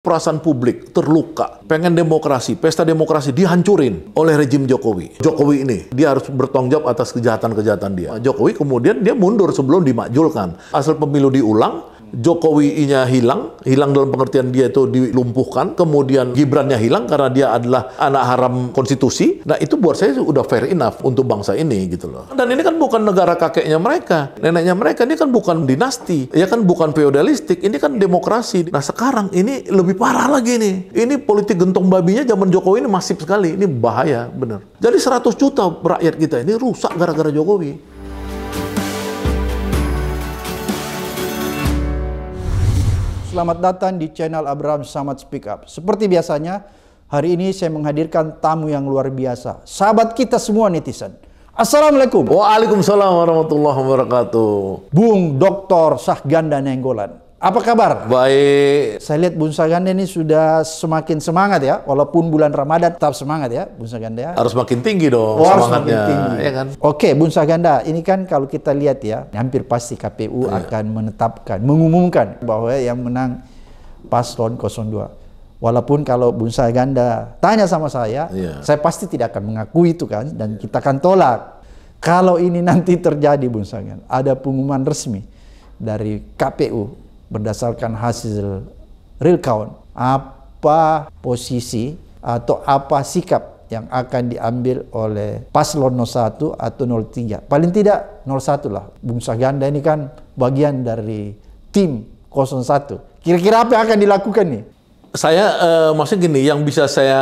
perasaan publik terluka, pengen demokrasi, pesta demokrasi dihancurin oleh rejim Jokowi. Jokowi ini dia harus bertanggung jawab atas kejahatan-kejahatan dia. Jokowi kemudian dia mundur sebelum dimakjulkan. Asal pemilu diulang, Jokowi-nya hilang, hilang dalam pengertian dia itu dilumpuhkan, kemudian Gibrannya hilang karena dia adalah anak haram konstitusi. Nah itu buat saya sudah fair enough untuk bangsa ini gitu loh. Dan ini kan bukan negara kakeknya mereka, neneknya mereka ini kan bukan dinasti, ya kan bukan feodalistik, ini kan demokrasi. Nah sekarang ini lebih parah lagi nih. Ini politik gentong babinya zaman Jokowi ini masif sekali, ini bahaya bener. Jadi 100 juta rakyat kita ini rusak gara-gara Jokowi. Selamat datang di channel Abraham Samad Speak Up. Seperti biasanya, hari ini saya menghadirkan tamu yang luar biasa. Sahabat kita semua netizen. Assalamualaikum. Waalaikumsalam warahmatullahi wabarakatuh. Bung Dr. Sahganda Nenggolan. Apa kabar? Baik. Saya lihat Bun Saganda ini sudah semakin semangat ya. Walaupun bulan Ramadan tetap semangat ya Bun Saganda. Ya. Harus makin tinggi dong oh, semangatnya. tinggi. Ya kan? Oke Bun Saganda, ini kan kalau kita lihat ya, hampir pasti KPU ya. akan menetapkan, mengumumkan bahwa yang menang paslon 02. Walaupun kalau Bun Saganda tanya sama saya, ya. saya pasti tidak akan mengakui itu kan dan kita akan tolak. Kalau ini nanti terjadi Bun Saganda, ada pengumuman resmi dari KPU berdasarkan hasil real count apa posisi atau apa sikap yang akan diambil oleh paslon 01 atau 03. Paling tidak 01 lah. Bung Saganda ini kan bagian dari tim 01. Kira-kira apa yang akan dilakukan nih? saya uh, maksudnya gini, yang bisa saya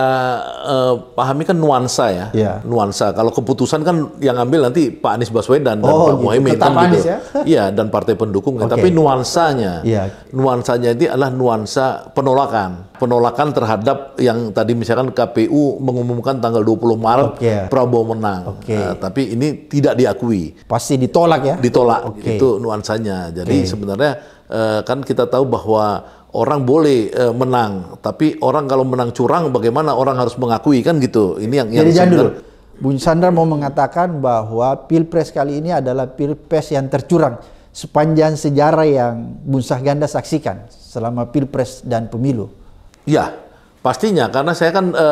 uh, pahami kan nuansa ya, yeah. nuansa. Kalau keputusan kan yang ambil nanti Pak Anies Baswedan dan oh, Pak Muhaimin gitu. Kan gitu. Ya? Iya dan partai pendukung. Okay. Tapi nuansanya, yeah. nuansanya itu adalah nuansa penolakan, penolakan terhadap yang tadi misalkan KPU mengumumkan tanggal 20 Maret okay. Prabowo menang. Okay. Uh, tapi ini tidak diakui. Pasti ditolak ya? Ditolak. Okay. Itu nuansanya. Jadi okay. sebenarnya uh, kan kita tahu bahwa orang boleh e, menang, tapi orang kalau menang curang bagaimana orang harus mengakui kan gitu. Ini yang yang Jadi jangan Sandra mau mengatakan bahwa Pilpres kali ini adalah Pilpres yang tercurang sepanjang sejarah yang Bung Ganda saksikan selama Pilpres dan pemilu. Ya, pastinya karena saya kan e,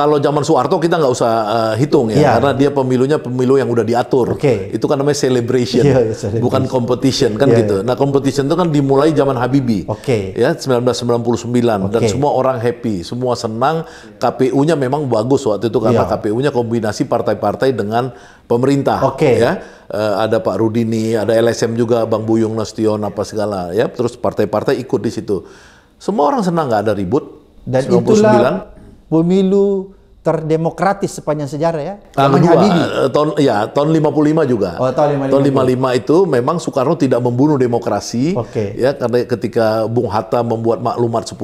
kalau zaman Soeharto kita nggak usah uh, hitung ya, yeah. karena dia pemilunya pemilu yang udah diatur. Okay. Itu kan namanya celebration, yeah, iya, celebration. bukan competition kan yeah, gitu. Yeah. Nah competition itu kan dimulai zaman Habibie, okay. ya 1999 okay. dan semua orang happy, semua senang. KPU-nya memang bagus waktu itu karena yeah. KPU-nya kombinasi partai-partai dengan pemerintah. Oke. Okay. Ya uh, ada Pak Rudini, ada LSM juga, Bang Buyung Nasution apa segala ya. Terus partai-partai ikut di situ. Semua orang senang nggak ada ribut. Dan 99. itulah pemilu terdemokratis sepanjang sejarah ya. Tahun dua, eh, tahun ya tahun 55 juga. Oh, tahun 55. Tahun 55 itu memang Soekarno tidak membunuh demokrasi okay. ya karena ketika Bung Hatta membuat maklumat 10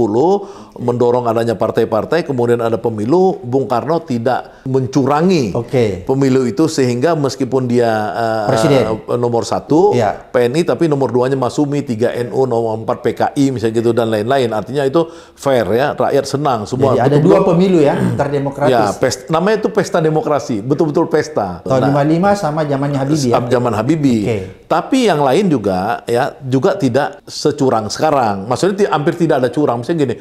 mendorong adanya partai-partai, kemudian ada pemilu, Bung Karno tidak mencurangi okay. pemilu itu sehingga meskipun dia uh, Presiden. Eh, nomor satu yeah. PNI, tapi nomor duanya Masumi, tiga NU, nomor empat PKI misalnya gitu dan lain-lain. Artinya itu fair ya, rakyat senang semua. Jadi betul -betul, ada dua pemilu ya, terdemokratis. Ya, pesta, namanya itu pesta demokrasi, betul-betul pesta. Tahun nah, 55 sama zamannya Habibie ya. Zaman Habibie. Okay. Tapi yang lain juga ya juga tidak securang sekarang. Maksudnya hampir tidak ada curang. Misalnya gini,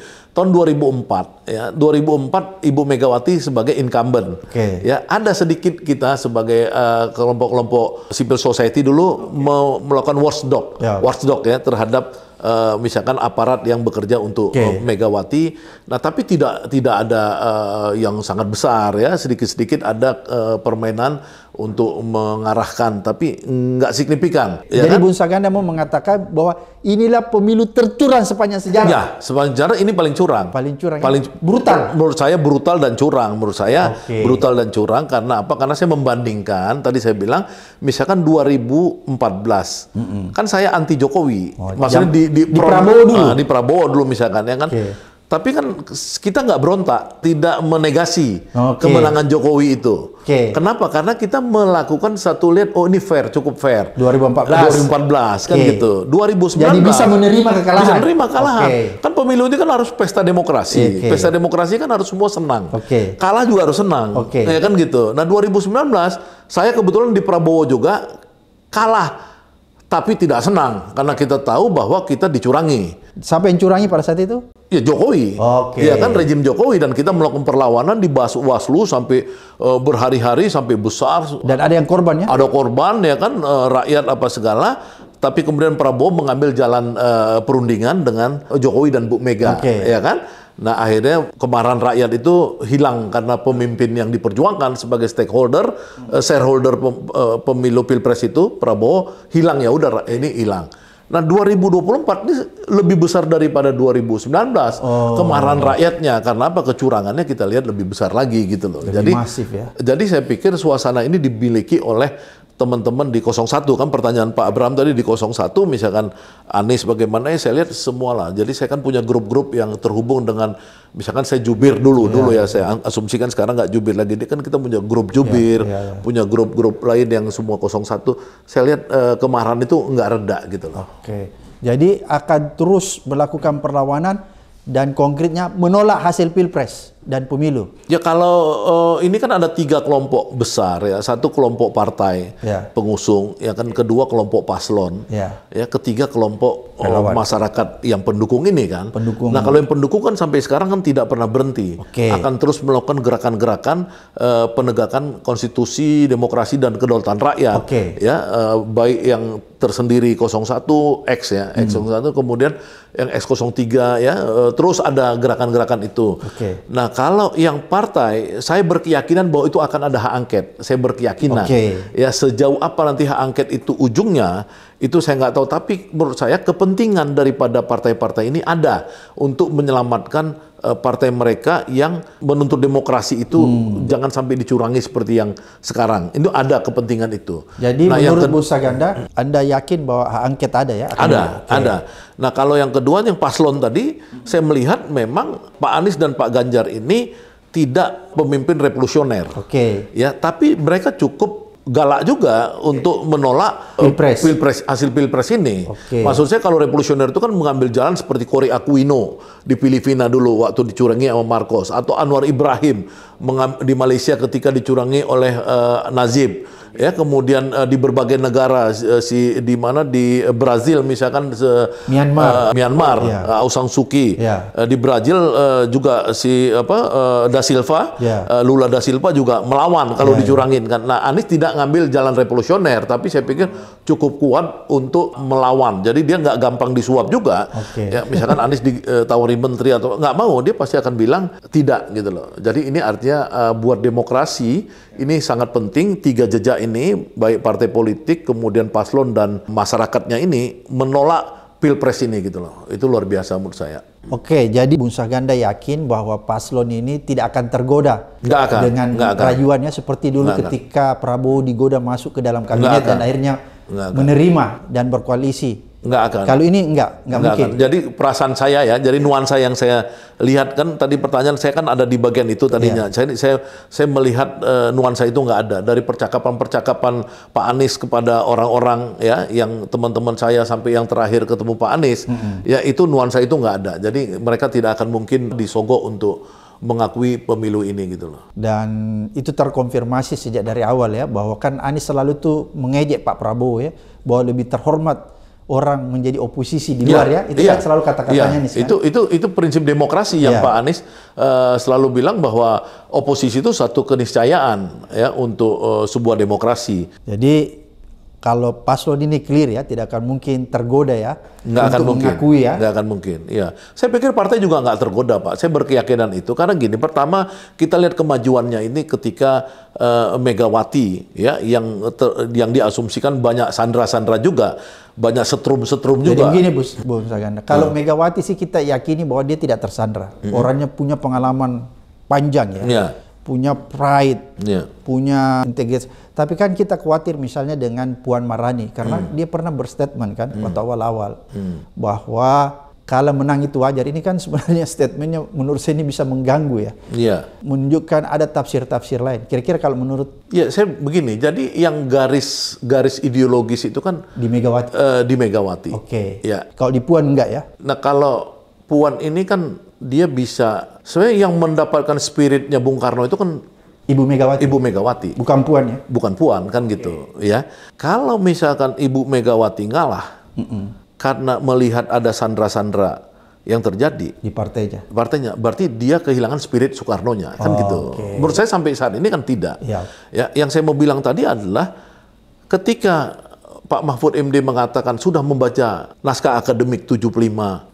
tahun 2004 ya 2004 Ibu Megawati sebagai incumbent okay. ya ada sedikit kita sebagai eh, kelompok-kelompok uh, civil society dulu okay. melakukan watchdog yeah. watchdog ya terhadap uh, misalkan aparat yang bekerja untuk okay. Megawati. Nah, tapi tidak tidak ada uh, yang sangat besar ya, sedikit-sedikit ada uh, permainan untuk mengarahkan, tapi nggak signifikan. Ya Jadi kan? Bung Saganda mau mengatakan bahwa inilah pemilu tercurang sepanjang sejarah. Ya, sepanjang sejarah ini paling curang. Paling curang. Ya? Paling brutal. Menurut saya brutal dan curang. Menurut saya okay. brutal dan curang karena apa? Karena saya membandingkan tadi saya bilang misalkan 2014. Mm -mm. Kan saya anti Jokowi. Oh, maksudnya di, di, di Prabowo, dulu. Nah, di Prabowo dulu misalkan ya kan. Okay tapi kan kita nggak berontak, tidak menegasi okay. kemenangan Jokowi itu. Okay. Kenapa? Karena kita melakukan satu lihat, oh ini fair, cukup fair. 2014, 2014 okay. kan gitu. 2019. Jadi bisa menerima kekalahan. Bisa menerima kekalahan. Okay. Kan pemilu ini kan harus pesta demokrasi. Okay. Pesta demokrasi kan harus semua senang. Okay. Kalah juga harus senang. Okay. Ya kan gitu. Nah 2019 saya kebetulan di Prabowo juga kalah tapi tidak senang karena kita tahu bahwa kita dicurangi. Siapa yang curangi pada saat itu? Ya Jokowi. Oke. Okay. Ya kan rejim Jokowi dan kita melakukan perlawanan di Waslu sampai uh, berhari-hari sampai besar. Dan ada yang korban ya? Ada korban ya kan uh, rakyat apa segala. Tapi kemudian Prabowo mengambil jalan uh, perundingan dengan Jokowi dan Bu Mega. Okay. Ya kan? Nah akhirnya kemarahan rakyat itu hilang karena pemimpin yang diperjuangkan sebagai stakeholder, hmm. shareholder eh, pemilu pilpres itu Prabowo hilang ya udah ini hilang. Nah 2024 ini lebih besar daripada 2019 oh. kemarahan rakyatnya karena apa kecurangannya kita lihat lebih besar lagi gitu loh. Lebih jadi masif ya. Jadi saya pikir suasana ini dimiliki oleh teman-teman di 01 kan pertanyaan Pak Abraham tadi di 01 misalkan Anies bagaimana ya saya lihat semua lah jadi saya kan punya grup-grup yang terhubung dengan misalkan saya jubir dulu ya. dulu ya iya. saya asumsikan sekarang nggak jubir lagi dia kan kita punya grup jubir ya, ya, ya. punya grup-grup lain yang semua 01 saya lihat eh, kemarahan itu nggak reda gitu loh oke jadi akan terus melakukan perlawanan dan konkretnya menolak hasil pilpres dan pemilu. Ya kalau uh, ini kan ada tiga kelompok besar ya, satu kelompok partai ya. pengusung, ya kan kedua kelompok paslon, ya, ya ketiga kelompok eh, masyarakat yang pendukung ini kan. Pendukung. Nah kalau yang pendukung kan sampai sekarang kan tidak pernah berhenti, okay. akan terus melakukan gerakan-gerakan uh, penegakan konstitusi, demokrasi dan kedaulatan rakyat, okay. ya uh, baik yang tersendiri 01 X ya, X01 hmm. kemudian yang X03 ya, uh, terus ada gerakan-gerakan itu. Okay. Nah kalau yang partai, saya berkeyakinan bahwa itu akan ada hak angket. Saya berkeyakinan. Okay. Ya sejauh apa nanti hak angket itu ujungnya, itu saya nggak tahu, tapi menurut saya kepentingan daripada partai-partai ini ada untuk menyelamatkan eh, partai mereka yang menuntut demokrasi itu hmm. jangan sampai dicurangi seperti yang sekarang. Itu ada kepentingan itu. Jadi nah, menurut Bu Saganda, Anda yakin bahwa hak angket ada ya? Ada, ada. Okay. ada. Nah kalau yang kedua yang paslon tadi, saya melihat memang Pak Anies dan Pak Ganjar ini tidak pemimpin revolusioner. Oke. Okay. Ya, tapi mereka cukup galak juga untuk menolak eh, pilpres, pilpres hasil pilpres ini. Okay. Maksud saya kalau revolusioner itu kan mengambil jalan seperti Cory Aquino di Filipina dulu waktu dicurangi sama Marcos atau Anwar Ibrahim di Malaysia ketika dicurangi oleh uh, Nazib ya kemudian uh, di berbagai negara uh, si di mana di Brazil misalkan se, Myanmar uh, Myanmar yeah. Ya. uh, Aung San yeah. Ya. uh, di Brazil uh, juga si apa uh, da Silva yeah. Ya. uh, Lula da Silva juga melawan kalau yeah, dicurangin yeah. kan nah Anies tidak ngambil jalan revolusioner tapi saya pikir cukup kuat untuk melawan jadi dia nggak gampang disuap juga okay. ya misalkan Anies ditawari menteri atau nggak mau dia pasti akan bilang tidak gitu loh jadi ini artinya uh, buat demokrasi ini sangat penting tiga jejak ini, baik partai politik, kemudian paslon dan masyarakatnya ini menolak pilpres ini gitu loh. Itu luar biasa menurut saya. Oke, jadi Bung Saganda yakin bahwa paslon ini tidak akan tergoda nggak akan, dengan nggak akan. rayuannya seperti dulu nggak ketika akan. Prabowo digoda masuk ke dalam kabinet dan akhirnya nggak menerima akan. dan berkoalisi Enggak akan. Kalau ini enggak, enggak, enggak mungkin. Akan. Jadi perasaan saya ya, jadi nuansa yang saya lihat kan tadi pertanyaan saya kan ada di bagian itu tadinya. Yeah. Saya saya saya melihat uh, nuansa itu enggak ada dari percakapan-percakapan Pak Anies kepada orang-orang ya yang teman-teman saya sampai yang terakhir ketemu Pak Anies, mm -hmm. ya itu nuansa itu enggak ada. Jadi mereka tidak akan mungkin disogok untuk mengakui pemilu ini gitu loh. Dan itu terkonfirmasi sejak dari awal ya bahwa kan Anies selalu tuh mengejek Pak Prabowo ya bahwa lebih terhormat orang menjadi oposisi di iya, luar ya, ya. itu ya. kan selalu kata-katanya ya. nih. Itu itu itu prinsip demokrasi yang ya. Pak Anies uh, selalu bilang bahwa oposisi itu satu keniscayaan ya untuk uh, sebuah demokrasi. Jadi kalau paslon ini clear ya, tidak akan mungkin tergoda ya nggak untuk akan mungkin. mengakui ya. Tidak akan mungkin. Iya, saya pikir partai juga nggak tergoda pak. Saya berkeyakinan itu karena gini, pertama kita lihat kemajuannya ini ketika uh, Megawati ya yang ter, yang diasumsikan banyak sandra-sandra juga, banyak setrum-setrum juga. Jadi begini Bu, Bu Saganda, kalau hmm. Megawati sih kita yakini bahwa dia tidak tersandra. Hmm. Orangnya punya pengalaman panjang ya. ya punya pride, yeah. punya integritas. Tapi kan kita khawatir misalnya dengan Puan Marani karena hmm. dia pernah berstatement kan hmm. waktu awal-awal hmm. bahwa kalau menang itu wajar. Ini kan sebenarnya statementnya menurut saya ini bisa mengganggu ya. Iya. Menunjukkan ada tafsir-tafsir lain. Kira-kira kalau menurut Iya, saya begini. Jadi yang garis garis ideologis itu kan di Megawati. Uh, di Megawati. Oke. Okay. Ya. Kalau di Puan enggak ya? Nah, kalau Puan ini kan dia bisa sebenarnya yang mendapatkan spiritnya Bung Karno itu kan Ibu Megawati. Ibu Megawati. Bukan Puan ya? Bukan Puan kan gitu okay. ya. Kalau misalkan Ibu Megawati ngalah mm -mm. karena melihat ada sandra-sandra yang terjadi di partainya. Partainya berarti dia kehilangan spirit soekarno kan oh, gitu. Okay. Menurut saya sampai saat ini kan tidak. Yeah. ya, yang saya mau bilang tadi adalah ketika Pak Mahfud MD mengatakan sudah membaca naskah akademik 75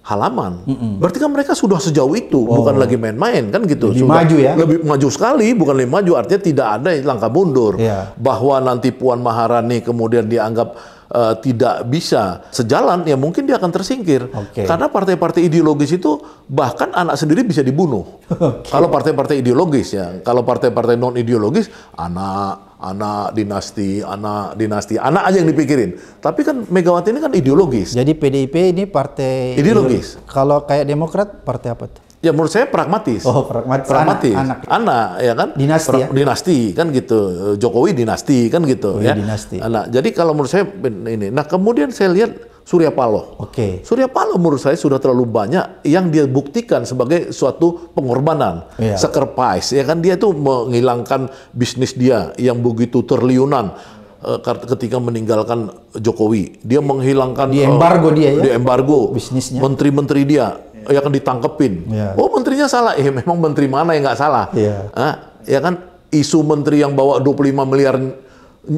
halaman, mm -mm. berarti kan mereka sudah sejauh itu, oh. bukan lagi main-main kan gitu. Lebih sudah maju ya? Lebih maju sekali, bukan lebih maju. Artinya tidak ada langkah mundur. Yeah. Bahwa nanti Puan Maharani kemudian dianggap uh, tidak bisa sejalan, ya mungkin dia akan tersingkir. Okay. Karena partai-partai ideologis itu bahkan anak sendiri bisa dibunuh. okay. Kalau partai-partai ideologis ya, kalau partai-partai non ideologis anak anak dinasti, anak dinasti, anak aja yang dipikirin. Tapi kan Megawati ini kan ideologis. Jadi PDIP ini partai ideologis. ideologis. Kalau kayak Demokrat, partai apa tuh? Ya menurut saya pragmatis. Oh, pragmatis. Pragmatis. Anak, anak. anak ya kan? Dinasti pra ya? Dinasti kan gitu. Jokowi dinasti kan gitu Jokowi ya. Dinasti. Anak. Jadi kalau menurut saya ini. Nah, kemudian saya lihat Surya Paloh. Oke. Okay. Surya Paloh menurut saya sudah terlalu banyak yang dia buktikan sebagai suatu pengorbanan, yeah. sacrifice. Ya kan dia itu menghilangkan bisnis dia yang begitu terliunan eh, ketika meninggalkan Jokowi. Dia menghilangkan di embargo uh, dia ya. Di embargo bisnisnya. Menteri-menteri dia ya kan ditangkepin. Yeah. Oh, menterinya salah. Ya memang menteri mana yang nggak salah? Yeah. Iya. Nah, ya kan isu menteri yang bawa 25 miliar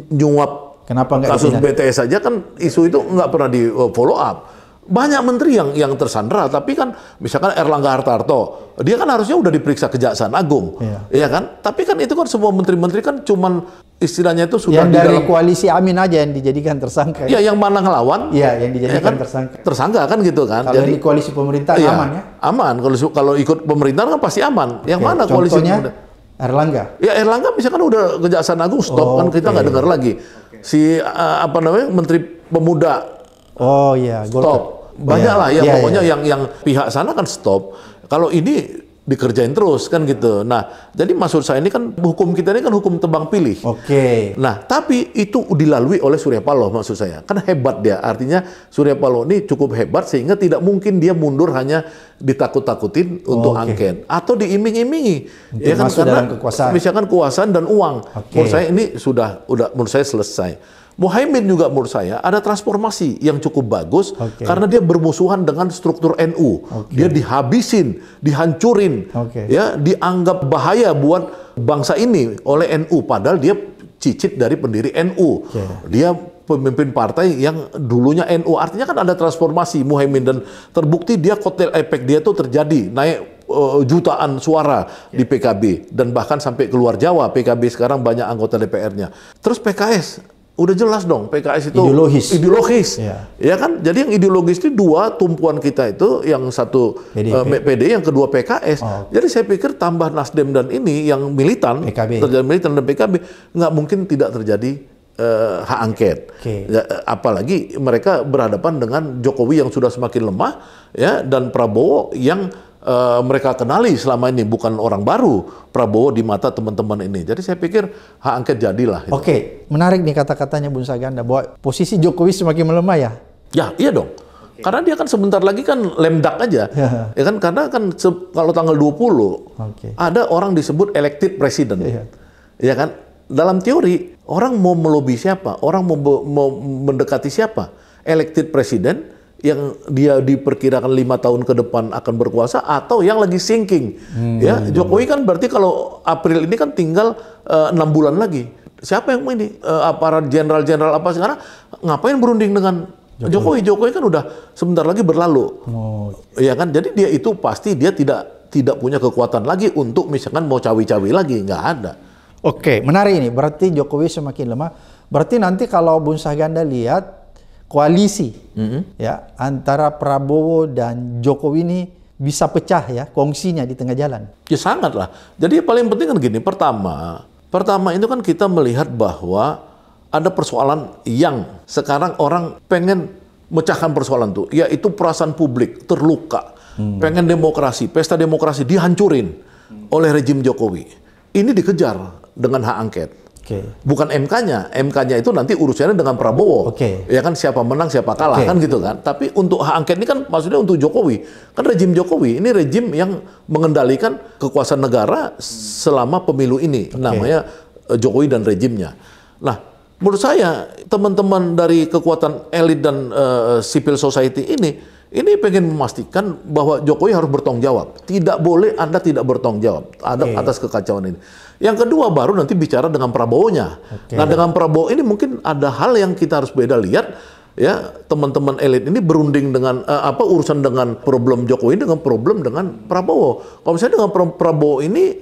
nyuap Kenapa nggak kasus BTS saja kan isu itu nggak pernah di eh, follow up. Banyak menteri yang yang tersandra, tapi kan misalkan Erlangga Hartarto, dia kan harusnya udah diperiksa Kejaksaan Agung, iya, ya kan? Tapi kan itu kan semua menteri-menteri kan cuman istilahnya itu sudah yang dari dalam, koalisi Amin aja yang dijadikan tersangka. Ya, yang mana ngelawan? Iya, yang dijadikan ya kan, tersangka. Tersangka kan gitu kan. Kalau Jadi, di koalisi pemerintah kan iya, aman ya? Aman. Kalau kalau ikut pemerintah kan pasti aman. Yang Oke, iya, mana koalisinya? Erlangga. Ya Erlangga misalkan udah Kejaksaan Agung stop oh, kan kita nggak okay. dengar lagi. Okay. Si uh, apa namanya Menteri Pemuda. Oh iya. Yeah. Stop. Banyak yeah. lah yang yeah, pokoknya yeah. yang yang pihak sana kan stop. Kalau ini dikerjain terus kan gitu. Nah, jadi maksud saya ini kan hukum kita ini kan hukum tebang pilih. Oke. Okay. Nah, tapi itu dilalui oleh Surya Paloh maksud saya. Kan hebat dia. Artinya Surya Paloh ini cukup hebat sehingga tidak mungkin dia mundur hanya ditakut-takutin untuk okay. angket atau diiming-imingi. Ya kan karena misalkan kekuasaan dan uang. Okay. Menurut saya ini sudah udah menurut saya selesai. Mohaimin juga menurut saya ada transformasi yang cukup bagus okay. karena dia bermusuhan dengan struktur NU. Okay. Dia dihabisin, dihancurin, okay. ya dianggap bahaya buat bangsa ini oleh NU. Padahal dia cicit dari pendiri NU. Okay. Dia pemimpin partai yang dulunya NU. Artinya kan ada transformasi Muhaimin dan terbukti dia kotel efek dia itu terjadi naik eh, jutaan suara ya. di PKB dan bahkan sampai keluar Jawa PKB sekarang banyak anggota DPR-nya. Terus PKS udah jelas dong PKS itu ideologis. Ideologis. Ya, ya kan? Jadi yang ideologis itu dua tumpuan kita itu yang satu PD, PD eh, yang kedua PKS. Oh. Jadi saya pikir tambah Nasdem dan ini yang militan PKB. terjadi militan dan PKB nggak mungkin tidak terjadi uh, hak angket. Okay. Ya, apalagi mereka berhadapan dengan Jokowi yang sudah semakin lemah ya dan Prabowo yang uh, mereka kenali selama ini bukan orang baru Prabowo di mata teman-teman ini. Jadi saya pikir hak angket jadilah. Gitu. Oke, okay. menarik nih kata-katanya Bung Saganda bahwa posisi Jokowi semakin melemah ya. Ya, iya dong. Karena dia kan sebentar lagi kan lemdak aja. Ya, ya kan karena kan kalau tanggal 20 okay. ada orang disebut elected president. Ya, ya kan? Dalam teori orang mau melobi siapa, orang mau, mau mendekati siapa? Elected president yang dia diperkirakan lima tahun ke depan akan berkuasa atau yang lagi sinking. Hmm, ya, hmm, Jokowi hmm. kan berarti kalau April ini kan tinggal eh, enam uh, bulan lagi. Siapa yang ini uh, aparat jenderal-jenderal apa sekarang ngapain berunding dengan Jokowi? Jokowi, Jokowi kan udah sebentar lagi berlalu. Oh. Ya kan? Jadi dia itu pasti dia tidak tidak punya kekuatan lagi untuk misalkan mau cawi-cawi lagi, nggak ada. Oke, menarik ini. Berarti Jokowi semakin lemah. Berarti nanti kalau Bung Sahganda lihat koalisi mm-hmm. ya antara Prabowo dan Jokowi ini bisa pecah ya kongsinya di tengah jalan. Ya sangat lah. Jadi paling penting kan gini, pertama, pertama itu kan kita melihat bahwa ada persoalan yang sekarang orang pengen mecahkan persoalan itu, yaitu perasaan publik terluka, hmm. pengen demokrasi, pesta demokrasi dihancurin hmm. oleh rejim Jokowi. Ini dikejar dengan hak angket. Okay. Bukan MK-nya, MK-nya itu nanti urusannya dengan Prabowo. Okay. Ya kan siapa menang siapa kalah okay. kan gitu kan. Tapi untuk hak angket ini kan maksudnya untuk Jokowi. Kan rejim Jokowi ini rejim yang mengendalikan kekuasaan negara selama pemilu ini. Okay. Namanya eh, Jokowi dan rejimnya. Nah, menurut saya teman-teman dari kekuatan elit dan uh, civil society ini ini pengen memastikan bahwa Jokowi harus bertanggung jawab. Tidak boleh Anda tidak bertanggung jawab okay. atas kekacauan ini. Yang kedua baru nanti bicara dengan Prabowo-nya. Okay. Nah, dengan Prabowo ini mungkin ada hal yang kita harus beda lihat ya teman-teman elit ini berunding dengan uh, apa urusan dengan problem Jokowi dengan problem dengan Prabowo. Kalau misalnya dengan Prabowo ini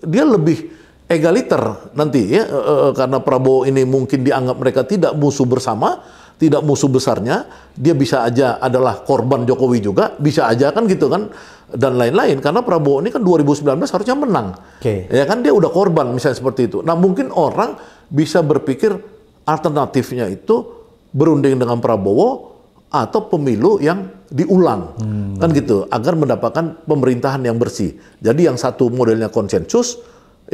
dia lebih egaliter nanti ya uh, karena Prabowo ini mungkin dianggap mereka tidak musuh bersama tidak musuh besarnya, dia bisa aja adalah korban Jokowi juga, bisa aja kan gitu kan dan lain-lain karena Prabowo ini kan 2019 harusnya menang. Okay. Ya kan dia udah korban misalnya seperti itu. Nah, mungkin orang bisa berpikir alternatifnya itu berunding dengan Prabowo atau pemilu yang diulang hmm. kan gitu agar mendapatkan pemerintahan yang bersih. Jadi yang satu modelnya konsensus,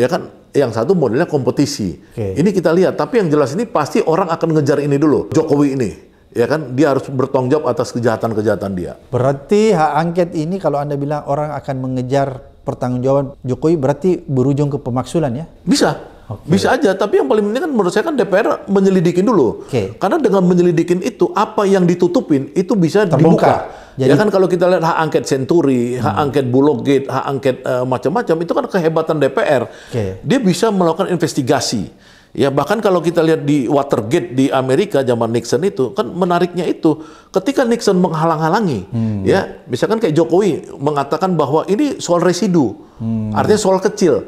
ya kan yang satu modelnya kompetisi. Okay. Ini kita lihat, tapi yang jelas ini pasti orang akan ngejar ini dulu, Jokowi ini. Ya kan, dia harus bertanggung jawab atas kejahatan-kejahatan dia. Berarti hak angket ini kalau Anda bilang orang akan mengejar pertanggungjawaban Jokowi berarti berujung ke pemaksulan ya? Bisa. Okay. Bisa aja, tapi yang paling penting kan menurut saya kan DPR menyelidikin dulu. Okay. Karena dengan menyelidikin itu apa yang ditutupin itu bisa Terbuka. dibuka Ya Jadi ya kan kalau kita lihat hak angket Senturi, hmm. hak angket gate, hak angket uh, macam-macam itu kan kehebatan DPR. Okay. Dia bisa melakukan investigasi. Ya bahkan kalau kita lihat di Watergate di Amerika zaman Nixon itu kan menariknya itu ketika Nixon menghalang-halangi hmm. ya misalkan kayak Jokowi mengatakan bahwa ini soal residu. Hmm. Artinya soal kecil.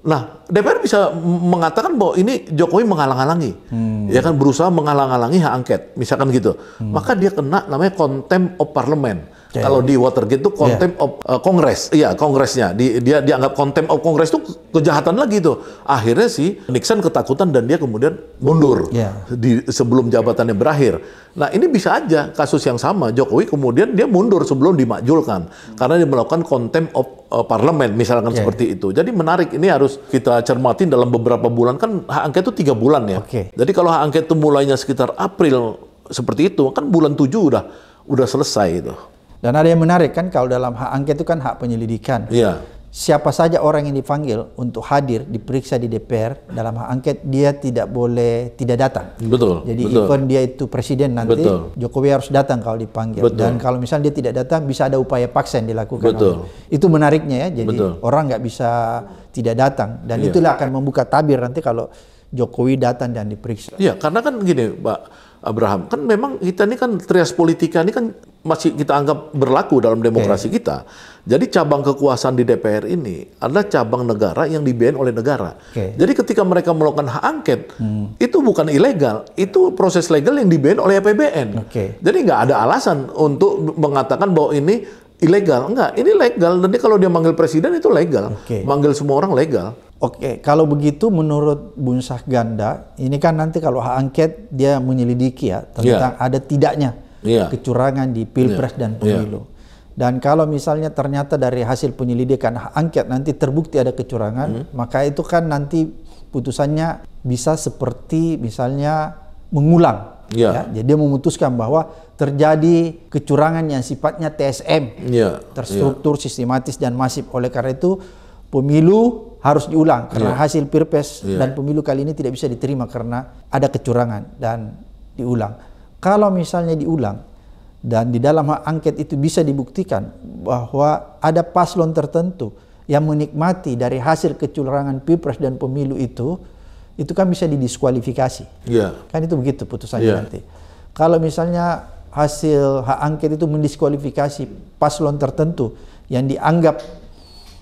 Nah, DPR bisa mengatakan bahwa ini Jokowi menghalang-halangi, hmm. ya kan berusaha menghalang-halangi hak angket, misalkan gitu. Hmm. Maka dia kena namanya contempt of Hmm. Yeah. Kalau di Watergate itu contempt yeah. of uh, Congress. Iya, Kongresnya. Di, dia dianggap contempt of Kongres itu kejahatan lagi itu. Akhirnya si Nixon ketakutan dan dia kemudian mundur yeah. di sebelum jabatannya berakhir. Nah, ini bisa aja kasus yang sama. Jokowi kemudian dia mundur sebelum dimakjulkan hmm. karena dia melakukan contempt of uh, eh, parlemen misalkan yeah. seperti iya. itu. Jadi menarik ini harus kita cermatin dalam beberapa bulan kan hak angket itu tiga bulan ya. Okay. Jadi kalau hak angket itu mulainya sekitar April seperti itu kan bulan tujuh udah udah selesai itu. Dan ada yang menarik kan kalau dalam hak angket itu kan hak penyelidikan. Iya. Siapa saja orang yang dipanggil untuk hadir diperiksa di DPR dalam hak angket dia tidak boleh tidak datang. Betul. Jadi betul. even dia itu presiden nanti betul. Jokowi harus datang kalau dipanggil betul. dan kalau misalnya dia tidak datang bisa ada upaya paksa yang dilakukan. Betul. Oleh. Itu menariknya ya. Jadi betul. orang nggak bisa tidak datang dan iya. itulah akan membuka tabir nanti kalau Jokowi datang dan diperiksa. Iya, karena kan gini, Pak Abraham. Kan memang kita ini kan trias politika ini kan masih kita anggap berlaku dalam demokrasi okay. kita. Jadi cabang kekuasaan di DPR ini adalah cabang negara yang dibiayain oleh negara. Okay. Jadi ketika mereka melakukan hak angket, hmm. itu bukan ilegal, itu proses legal yang dibiayain oleh APBN. Okay. Jadi nggak ada alasan untuk mengatakan bahwa ini ilegal. Enggak, ini legal. Nanti kalau dia manggil presiden itu legal, okay. manggil semua orang legal. Oke, kalau begitu menurut Bunsah Ganda, ini kan nanti kalau hak angket dia menyelidiki ya tentang yeah. ada tidaknya yeah. kecurangan di pilpres yeah. dan pemilu. Yeah. Dan kalau misalnya ternyata dari hasil penyelidikan hak angket nanti terbukti ada kecurangan, mm. maka itu kan nanti putusannya bisa seperti misalnya mengulang. Yeah. Ya, jadi memutuskan bahwa terjadi kecurangan yang sifatnya TSM, yeah. terstruktur, yeah. sistematis dan masif. Oleh karena itu pemilu harus diulang karena yeah. hasil Pilpres yeah. dan pemilu kali ini tidak bisa diterima karena ada kecurangan dan diulang. Kalau misalnya diulang dan di dalam hak angket itu bisa dibuktikan bahwa ada paslon tertentu yang menikmati dari hasil kecurangan Pilpres dan pemilu itu, itu kan bisa didiskualifikasi. Yeah. Kan itu begitu putusannya yeah. nanti. Kalau misalnya hasil hak angket itu mendiskualifikasi paslon tertentu yang dianggap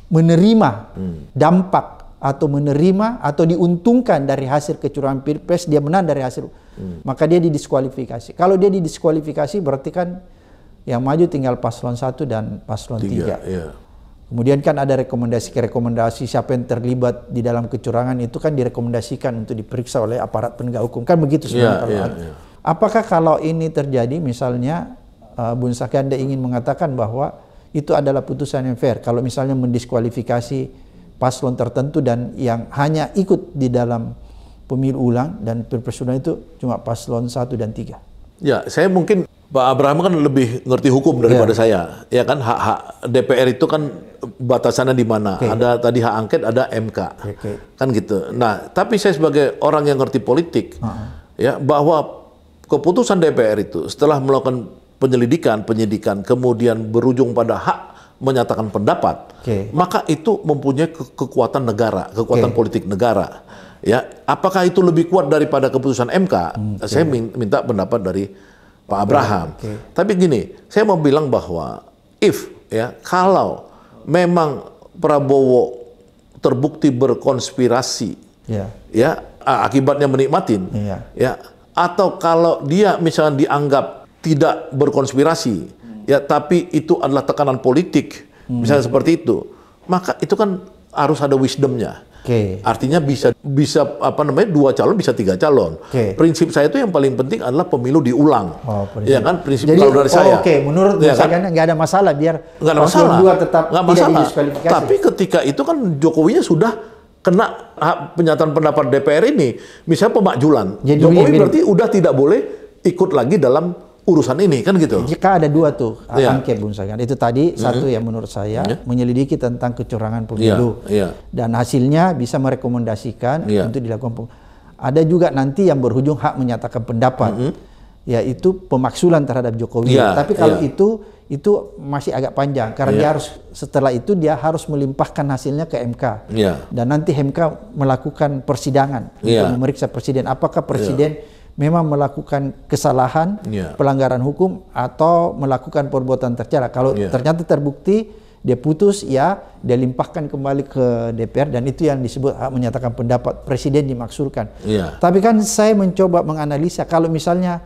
menerima hmm. dampak atau menerima atau diuntungkan dari hasil kecurangan pilpres dia menang dari hasil hmm. maka dia didiskualifikasi kalau dia didiskualifikasi berarti kan yang maju tinggal paslon satu dan paslon tiga, tiga. Yeah. kemudian kan ada rekomendasi rekomendasi siapa yang terlibat di dalam kecurangan itu kan direkomendasikan untuk diperiksa oleh aparat penegak hukum kan begitu iya, sebenarnya yeah, yeah, yeah. apakah kalau ini terjadi misalnya uh, Bun ingin mengatakan bahwa itu adalah putusan yang fair. Kalau misalnya mendiskualifikasi paslon tertentu dan yang hanya ikut di dalam pemilu ulang dan pilpres itu cuma paslon satu dan tiga. Ya, saya mungkin Pak Abraham kan lebih ngerti hukum ya. daripada ya. saya. Ya kan hak-hak DPR itu kan batasannya di mana? Okay. Ada tadi hak angket, ada MK. Okay. Kan gitu. Nah, tapi saya sebagai orang yang ngerti politik uh -huh. ya bahwa keputusan DPR itu setelah melakukan penyelidikan, penyidikan, kemudian berujung pada hak menyatakan pendapat, okay. maka itu mempunyai ke kekuatan negara, kekuatan okay. politik negara. Ya, apakah itu lebih kuat daripada keputusan MK? Hmm, okay. Saya minta pendapat dari Pak Abraham. Okay. Tapi gini, saya mau bilang bahwa if ya kalau memang Prabowo terbukti berkonspirasi, yeah. ya, ya akibatnya menikmatin, yeah. ya atau kalau dia misalnya dianggap tidak berkonspirasi, ya, tapi itu adalah tekanan politik, misalnya hmm. seperti itu, maka itu kan harus ada wisdomnya. Okay. Artinya bisa bisa apa namanya dua calon bisa tiga calon. Okay. Prinsip saya itu yang paling penting adalah pemilu diulang. Oh, Ya kan prinsip Jadi, kalau dari oh, saya. Oke, okay. menurut ya kan? nggak ada masalah biar nggak ada masalah. Dua tetap nggak masalah. Tapi ketika itu kan Jokowinya sudah kena penyataan pendapat DPR ini, misalnya pemakjulan. Jadi, Jokowi berarti udah tidak boleh ikut lagi dalam urusan ini kan gitu. Jika ada dua tuh yeah. angket Bung Sagan. Itu tadi mm-hmm. satu yang menurut saya yeah. menyelidiki tentang kecurangan pemilu yeah. Yeah. dan hasilnya bisa merekomendasikan yeah. untuk dilakukan. Pem- ada juga nanti yang berujung hak menyatakan pendapat. Mm-hmm. Yaitu pemaksulan terhadap Jokowi. Yeah, Tapi kalau yeah. itu itu masih agak panjang karena yeah. dia harus setelah itu dia harus melimpahkan hasilnya ke MK. Yeah. Dan nanti MK melakukan persidangan yeah. untuk iya. memeriksa presiden apakah iya. presiden yeah memang melakukan kesalahan, yeah. pelanggaran hukum atau melakukan perbuatan tercela. Kalau yeah. ternyata terbukti dia putus ya dia limpahkan kembali ke DPR dan itu yang disebut ah, menyatakan pendapat presiden dimaksudkan. Yeah. Tapi kan saya mencoba menganalisa kalau misalnya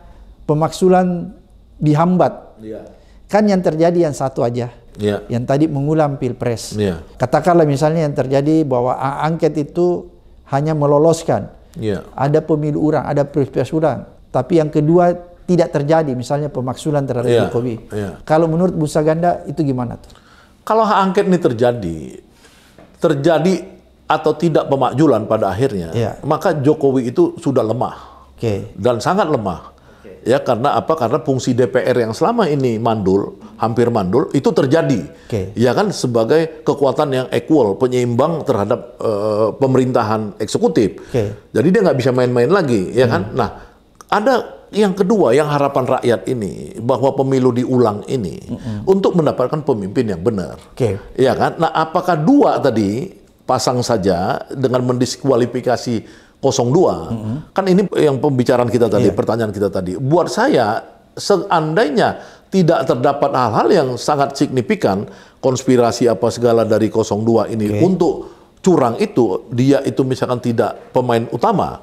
pemaksulan dihambat. Yeah. Kan yang terjadi yang satu aja. Ya. Yang tadi mengulang Pilpres. ya. Katakanlah misalnya yang terjadi bahwa angket itu hanya meloloskan Yeah. Ada pemilu urang, ada pilpres urang. Tapi yang kedua tidak terjadi, misalnya pemaksulan terhadap yeah. Jokowi. Yeah. Kalau menurut Musa Ganda itu gimana tuh? Kalau hak angket ini terjadi, terjadi atau tidak pemakjulan pada akhirnya, yeah. maka Jokowi itu sudah lemah okay. dan sangat lemah Ya karena apa? Karena fungsi DPR yang selama ini mandul, hampir mandul, itu terjadi. Okay. Ya kan sebagai kekuatan yang equal, penyeimbang terhadap uh, pemerintahan eksekutif. Okay. Jadi dia nggak bisa main-main lagi, ya kan? hmm. kan? Nah, ada yang kedua, yang harapan rakyat ini bahwa pemilu diulang ini mm untuk mendapatkan pemimpin yang benar, okay. ya kan? Nah, apakah dua tadi pasang saja dengan mendiskualifikasi hmm. kan ini yang pembicaraan kita tadi, yeah. pertanyaan kita tadi. Buat saya seandainya tidak terdapat hal-hal yang sangat signifikan konspirasi apa segala dari 02 ini okay. untuk curang itu dia itu misalkan tidak pemain utama.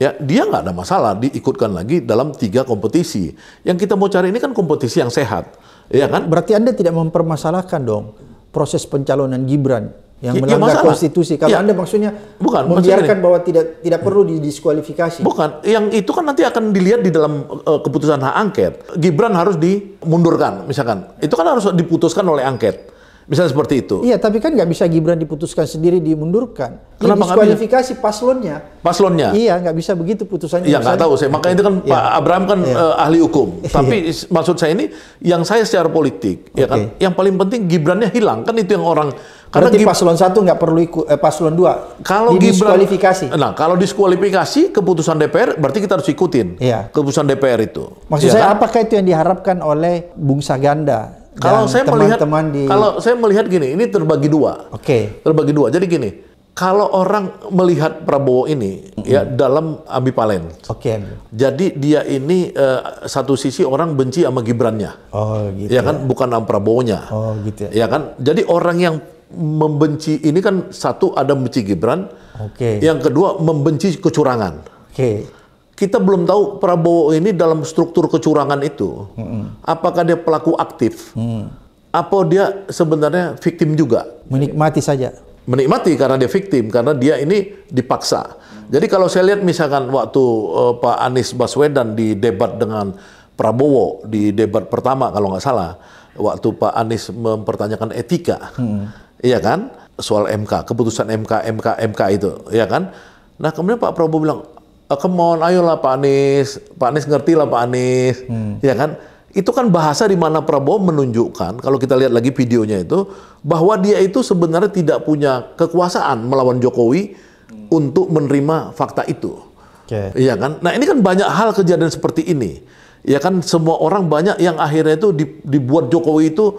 ya dia nggak ada masalah diikutkan lagi dalam tiga kompetisi. Yang kita mau cari ini kan kompetisi yang sehat, ya kan? Berarti anda tidak mempermasalahkan dong proses pencalonan Gibran yang ya, ya melanggar ya konstitusi. Kalau ya. Anda maksudnya bukan membiarkan maksudnya bahwa tidak tidak perlu didiskualifikasi. Bukan, yang itu kan nanti akan dilihat di dalam uh, keputusan hak angket. Gibran harus dimundurkan misalkan. Itu kan harus diputuskan oleh angket. Misalnya seperti itu. Iya, tapi kan nggak bisa Gibran diputuskan sendiri dimundurkan. Ya, Kenapa ya, diskualifikasi paslonnya? Paslonnya. Iya, nggak bisa begitu putusannya. Iya, nggak tahu saya. Makanya itu kan ya. Pak Abraham kan ya. uh, ahli hukum. Iya. Tapi maksud saya ini yang saya secara politik, okay. ya kan. Yang paling penting Gibrannya hilang kan itu yang orang karena Berarti paslon satu nggak perlu ikut, eh, paslon dua. Kalau di Gibran, diskualifikasi. Nah, kalau diskualifikasi keputusan DPR, berarti kita harus ikutin iya. keputusan DPR itu. Maksud ya saya, kan? apakah itu yang diharapkan oleh Bung Saganda? Kalau saya teman -teman melihat, di... kalau saya melihat gini, ini terbagi dua. Oke. Okay. Terbagi dua. Jadi gini, kalau orang melihat Prabowo ini mm-hmm. ya dalam ambivalen. Oke. Okay. Jadi dia ini uh, satu sisi orang benci sama Gibrannya. Oh gitu. Ya, ya. kan bukan sama nya. Oh gitu ya. ya kan. Jadi orang yang membenci ini kan satu ada membenci Gibran, okay. yang kedua membenci kecurangan. Okay. Kita belum tahu Prabowo ini dalam struktur kecurangan itu, mm -hmm. apakah dia pelaku aktif, mm. apa dia sebenarnya victim juga? Menikmati saja. Menikmati karena dia victim karena dia ini dipaksa. Jadi kalau saya lihat misalkan waktu uh, Pak Anies Baswedan di debat dengan Prabowo di debat pertama kalau nggak salah, waktu Pak Anies mempertanyakan etika. Hmm Iya kan? Soal MK, keputusan MK, MK, MK itu, iya kan? Nah kemudian Pak Prabowo bilang, eh, come on, ayolah Pak Anies, Pak Anies ngerti lah Pak Anies, hmm. ya kan? Itu kan bahasa di mana Prabowo menunjukkan, kalau kita lihat lagi videonya itu, bahwa dia itu sebenarnya tidak punya kekuasaan melawan Jokowi hmm. untuk menerima fakta itu. Okay. Iya kan? Nah ini kan banyak hal kejadian seperti ini. Ya kan semua orang banyak yang akhirnya itu dibuat Jokowi itu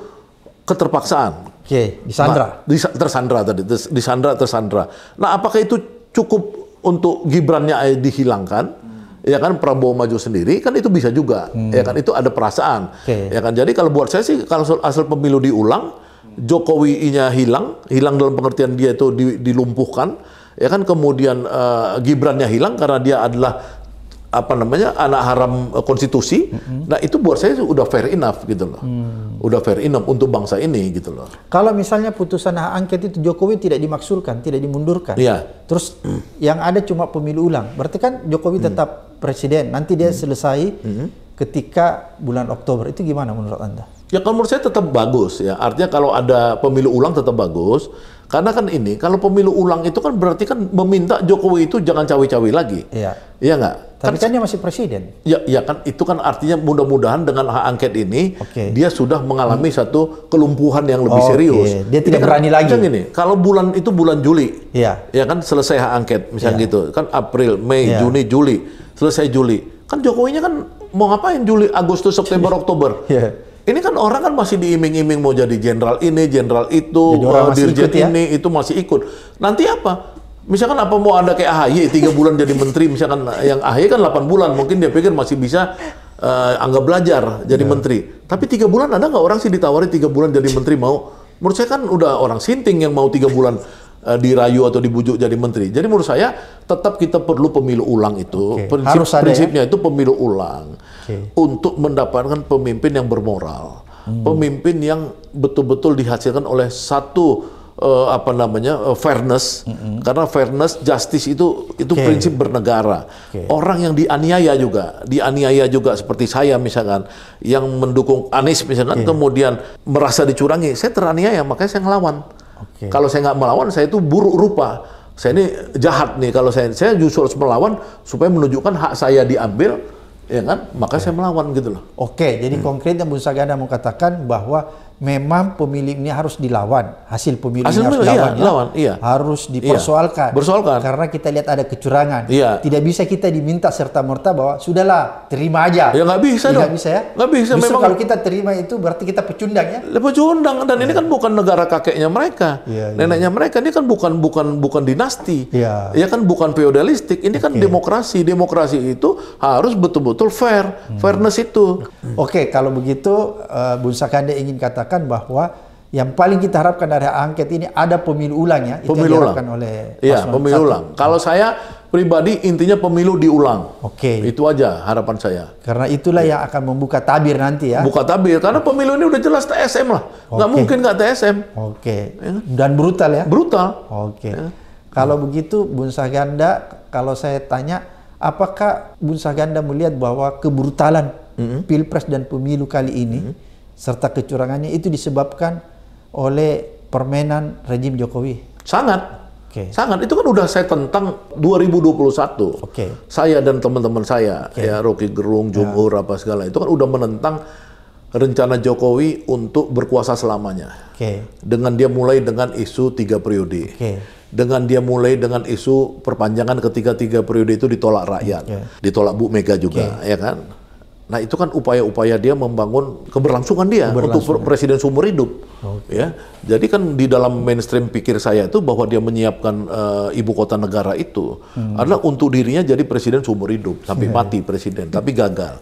keterpaksaan, Oke, okay, disandra. Nah, tersandra tadi, di Sandra tersandra. Nah, apakah itu cukup untuk Gibrannya eh, dihilangkan? Hmm. ya kan Prabowo maju sendiri kan itu bisa juga hmm. ya kan itu ada perasaan okay. ya kan jadi kalau buat saya sih kalau asal pemilu diulang Jokowi-nya hilang hilang dalam pengertian dia itu dilumpuhkan ya kan kemudian uh, eh, nya hilang karena dia adalah apa namanya anak haram eh, konstitusi, mm-hmm. nah itu buat saya sudah fair enough gitu loh, mm. udah fair enough untuk bangsa ini gitu loh. Kalau misalnya putusan hak angket itu Jokowi tidak dimaksudkan, tidak dimundurkan, yeah. terus mm. yang ada cuma pemilu ulang, berarti kan Jokowi mm. tetap presiden, nanti dia mm. selesai mm. ketika bulan Oktober itu gimana menurut anda? Ya kalau menurut saya tetap bagus ya, artinya kalau ada pemilu ulang tetap bagus, karena kan ini, kalau pemilu ulang itu kan berarti kan meminta Jokowi itu jangan cawe-cawe lagi. Iya. Iya nggak? Tapi kan, kan masih presiden. Ya, ya kan itu kan artinya mudah-mudahan dengan hak angket ini okay. dia sudah mengalami hmm. satu kelumpuhan yang lebih oh, serius. Dia tidak kan berani kan, lagi. ini, kalau bulan itu bulan Juli. Iya. Ya kan selesai hak angket misalnya ya. gitu. Kan April, Mei, ya. Juni, Juli. Selesai Juli. Kan Jokowinya kan mau ngapain Juli, Agustus, September, iya. Oktober. Iya. Ini kan orang kan masih diiming-iming mau jadi jenderal ini, jenderal itu, uh, dirjen ikut, ya? ini, itu masih ikut. Nanti apa? Misalkan apa mau ada kayak AHY, tiga bulan jadi menteri, misalkan yang AHY kan 8 bulan, mungkin dia pikir masih bisa uh, anggap belajar jadi yeah. menteri. Tapi tiga bulan ada nggak orang sih ditawari tiga bulan jadi menteri mau? Menurut saya kan udah orang sinting yang mau tiga bulan uh, dirayu atau dibujuk jadi menteri. Jadi menurut saya tetap kita perlu pemilu ulang itu. Okay. Prinsip, Harus ada ya? prinsipnya ya? itu pemilu ulang okay. untuk mendapatkan pemimpin yang bermoral, hmm. pemimpin yang betul-betul dihasilkan oleh satu uh, apa namanya uh, fairness hmm karena fairness justice itu itu okay. prinsip bernegara okay. orang yang dianiaya juga dianiaya juga seperti saya misalkan yang mendukung Anies misalkan okay. kemudian merasa dicurangi saya teraniaya makanya saya ngelawan okay. kalau saya nggak melawan saya itu buruk rupa saya ini jahat nih kalau saya saya justru harus melawan supaya menunjukkan hak saya diambil ya kan? Maka saya melawan gitu loh. Oke, jadi hmm. konkret yang Bu Sagada mau katakan bahwa memang ini harus dilawan, hasil pemiliknya harus iya, dilawan, iya, ya. lawan, iya. harus iya, dipersoalkan. Iya. Karena kita lihat ada kecurangan. Iya. Tidak bisa kita diminta serta merta bahwa sudahlah terima aja. Ya nggak bisa Nggak bisa ya. Nggak bisa. Justru memang kalau kita terima itu berarti kita pecundang ya. ya pecundang dan ya. ini iya. kan bukan negara kakeknya mereka, ya, neneknya mereka ini kan bukan bukan bukan dinasti, ya, ya kan bukan feodalistik. Ini okay. kan demokrasi. Demokrasi itu harus betul-betul fair, hmm. fairness itu. Oke, okay, kalau begitu uh, eh, Bung Sakande ingin katakan mengatakan bahwa yang paling kita harapkan dari angket ini ada pemilu ulang ya. Pemilu ulang. oleh Iya, pemilu ulang. Kalau saya pribadi intinya pemilu diulang. Oke. Okay. Itu aja harapan saya. Karena itulah ya. yang akan membuka tabir nanti ya. Buka tabir karena pemilu ini udah jelas TSM lah. Okay. Nggak mungkin nggak TSM. Oke. Okay. Ya. Dan brutal ya. Brutal. Oke. Okay. Ya. Kalau hmm. begitu Bun Saganda kalau saya tanya apakah Bun Saganda melihat bahwa kebrutalan -hmm. Pilpres dan pemilu kali ini -hmm serta kecurangannya itu disebabkan oleh permainan rejim Jokowi. Sangat. Okay. Sangat itu kan udah saya tentang 2021. Okay. Saya dan teman-teman saya okay. ya Rocky Gerung, Jumhur ya. apa segala itu kan udah menentang rencana Jokowi untuk berkuasa selamanya. Okay. Dengan dia mulai dengan isu tiga periode. Okay. Dengan dia mulai dengan isu perpanjangan ketiga tiga periode itu ditolak rakyat, okay. Ya. ditolak Bu Mega juga, okay. ya kan? Nah itu kan upaya-upaya dia membangun keberlangsungan dia keberlangsungan. untuk presiden seumur hidup. Okay. Ya, jadi kan di dalam mainstream pikir saya itu bahwa dia menyiapkan uh, ibu kota negara itu hmm. adalah untuk dirinya jadi presiden seumur hidup sampai yeah. mati iya. presiden, tapi gagal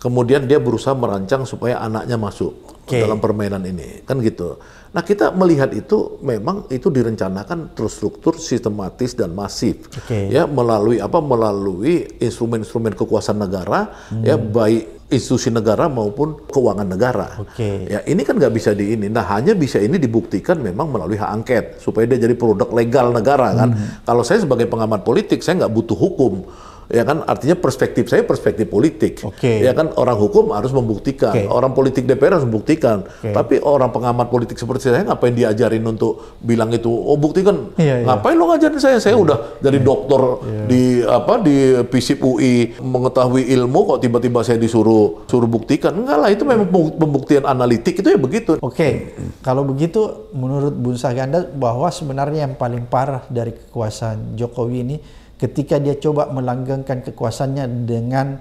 kemudian dia berusaha merancang supaya anaknya masuk okay. dalam permainan ini kan gitu nah kita melihat itu memang itu direncanakan terstruktur sistematis dan masif okay. ya melalui apa melalui instrumen-instrumen kekuasaan negara hmm. ya baik institusi negara maupun keuangan negara. Okay. Ya ini kan nggak bisa di ini. Nah hanya bisa ini dibuktikan memang melalui hak angket supaya dia jadi produk legal negara kan. Hmm. Kalau saya sebagai pengamat politik saya nggak butuh hukum ya kan artinya perspektif saya perspektif politik okay. ya kan orang hukum harus membuktikan okay. orang politik DPR harus membuktikan okay. tapi orang pengamat politik seperti saya ngapain diajarin untuk bilang itu oh buktikan Iya. iya. ngapain iya. lo ngajarin saya saya iya. udah dari iya. dokter iya. di apa di PSIP UI mengetahui ilmu kok tiba-tiba saya disuruh suruh buktikan enggak lah itu memang pembuktian analitik itu ya begitu oke okay. kalau begitu menurut Bung Saganda bahwa sebenarnya yang paling parah dari kekuasaan Jokowi ini ketika dia coba melanggengkan kekuasaannya dengan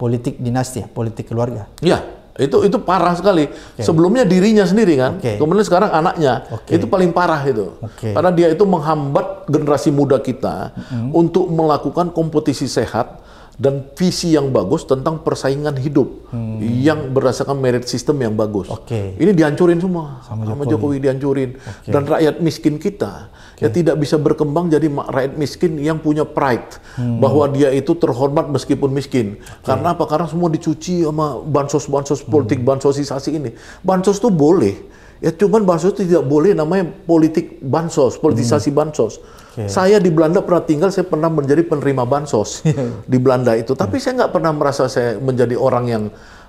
politik dinasti, ya, politik keluarga. Iya, itu itu parah sekali. Okay. Sebelumnya dirinya sendiri kan, okay. kemudian sekarang anaknya. Okay. Itu paling parah itu. Okay. Karena dia itu menghambat generasi muda kita mm -hmm. untuk melakukan kompetisi sehat dan visi yang bagus tentang persaingan hidup hmm. yang berdasarkan merit system yang bagus. Okay. Ini dihancurin semua sama Jokowi, sama Jokowi dihancurin okay. dan rakyat miskin kita okay. ya tidak bisa berkembang jadi rakyat miskin yang punya pride hmm. bahwa dia itu terhormat meskipun miskin. Okay. Karena apa? Karena semua dicuci sama bansos-bansos hmm. politik, hmm. bansosisasi ini. Bansos tuh boleh. Ya cuman bansos itu tidak boleh namanya politik bansos, politisasi hmm. bansos. Okay. Saya di Belanda pernah tinggal, saya pernah menjadi penerima bansos iya. di Belanda itu. Tapi yeah. Hmm. saya nggak pernah merasa saya menjadi orang yang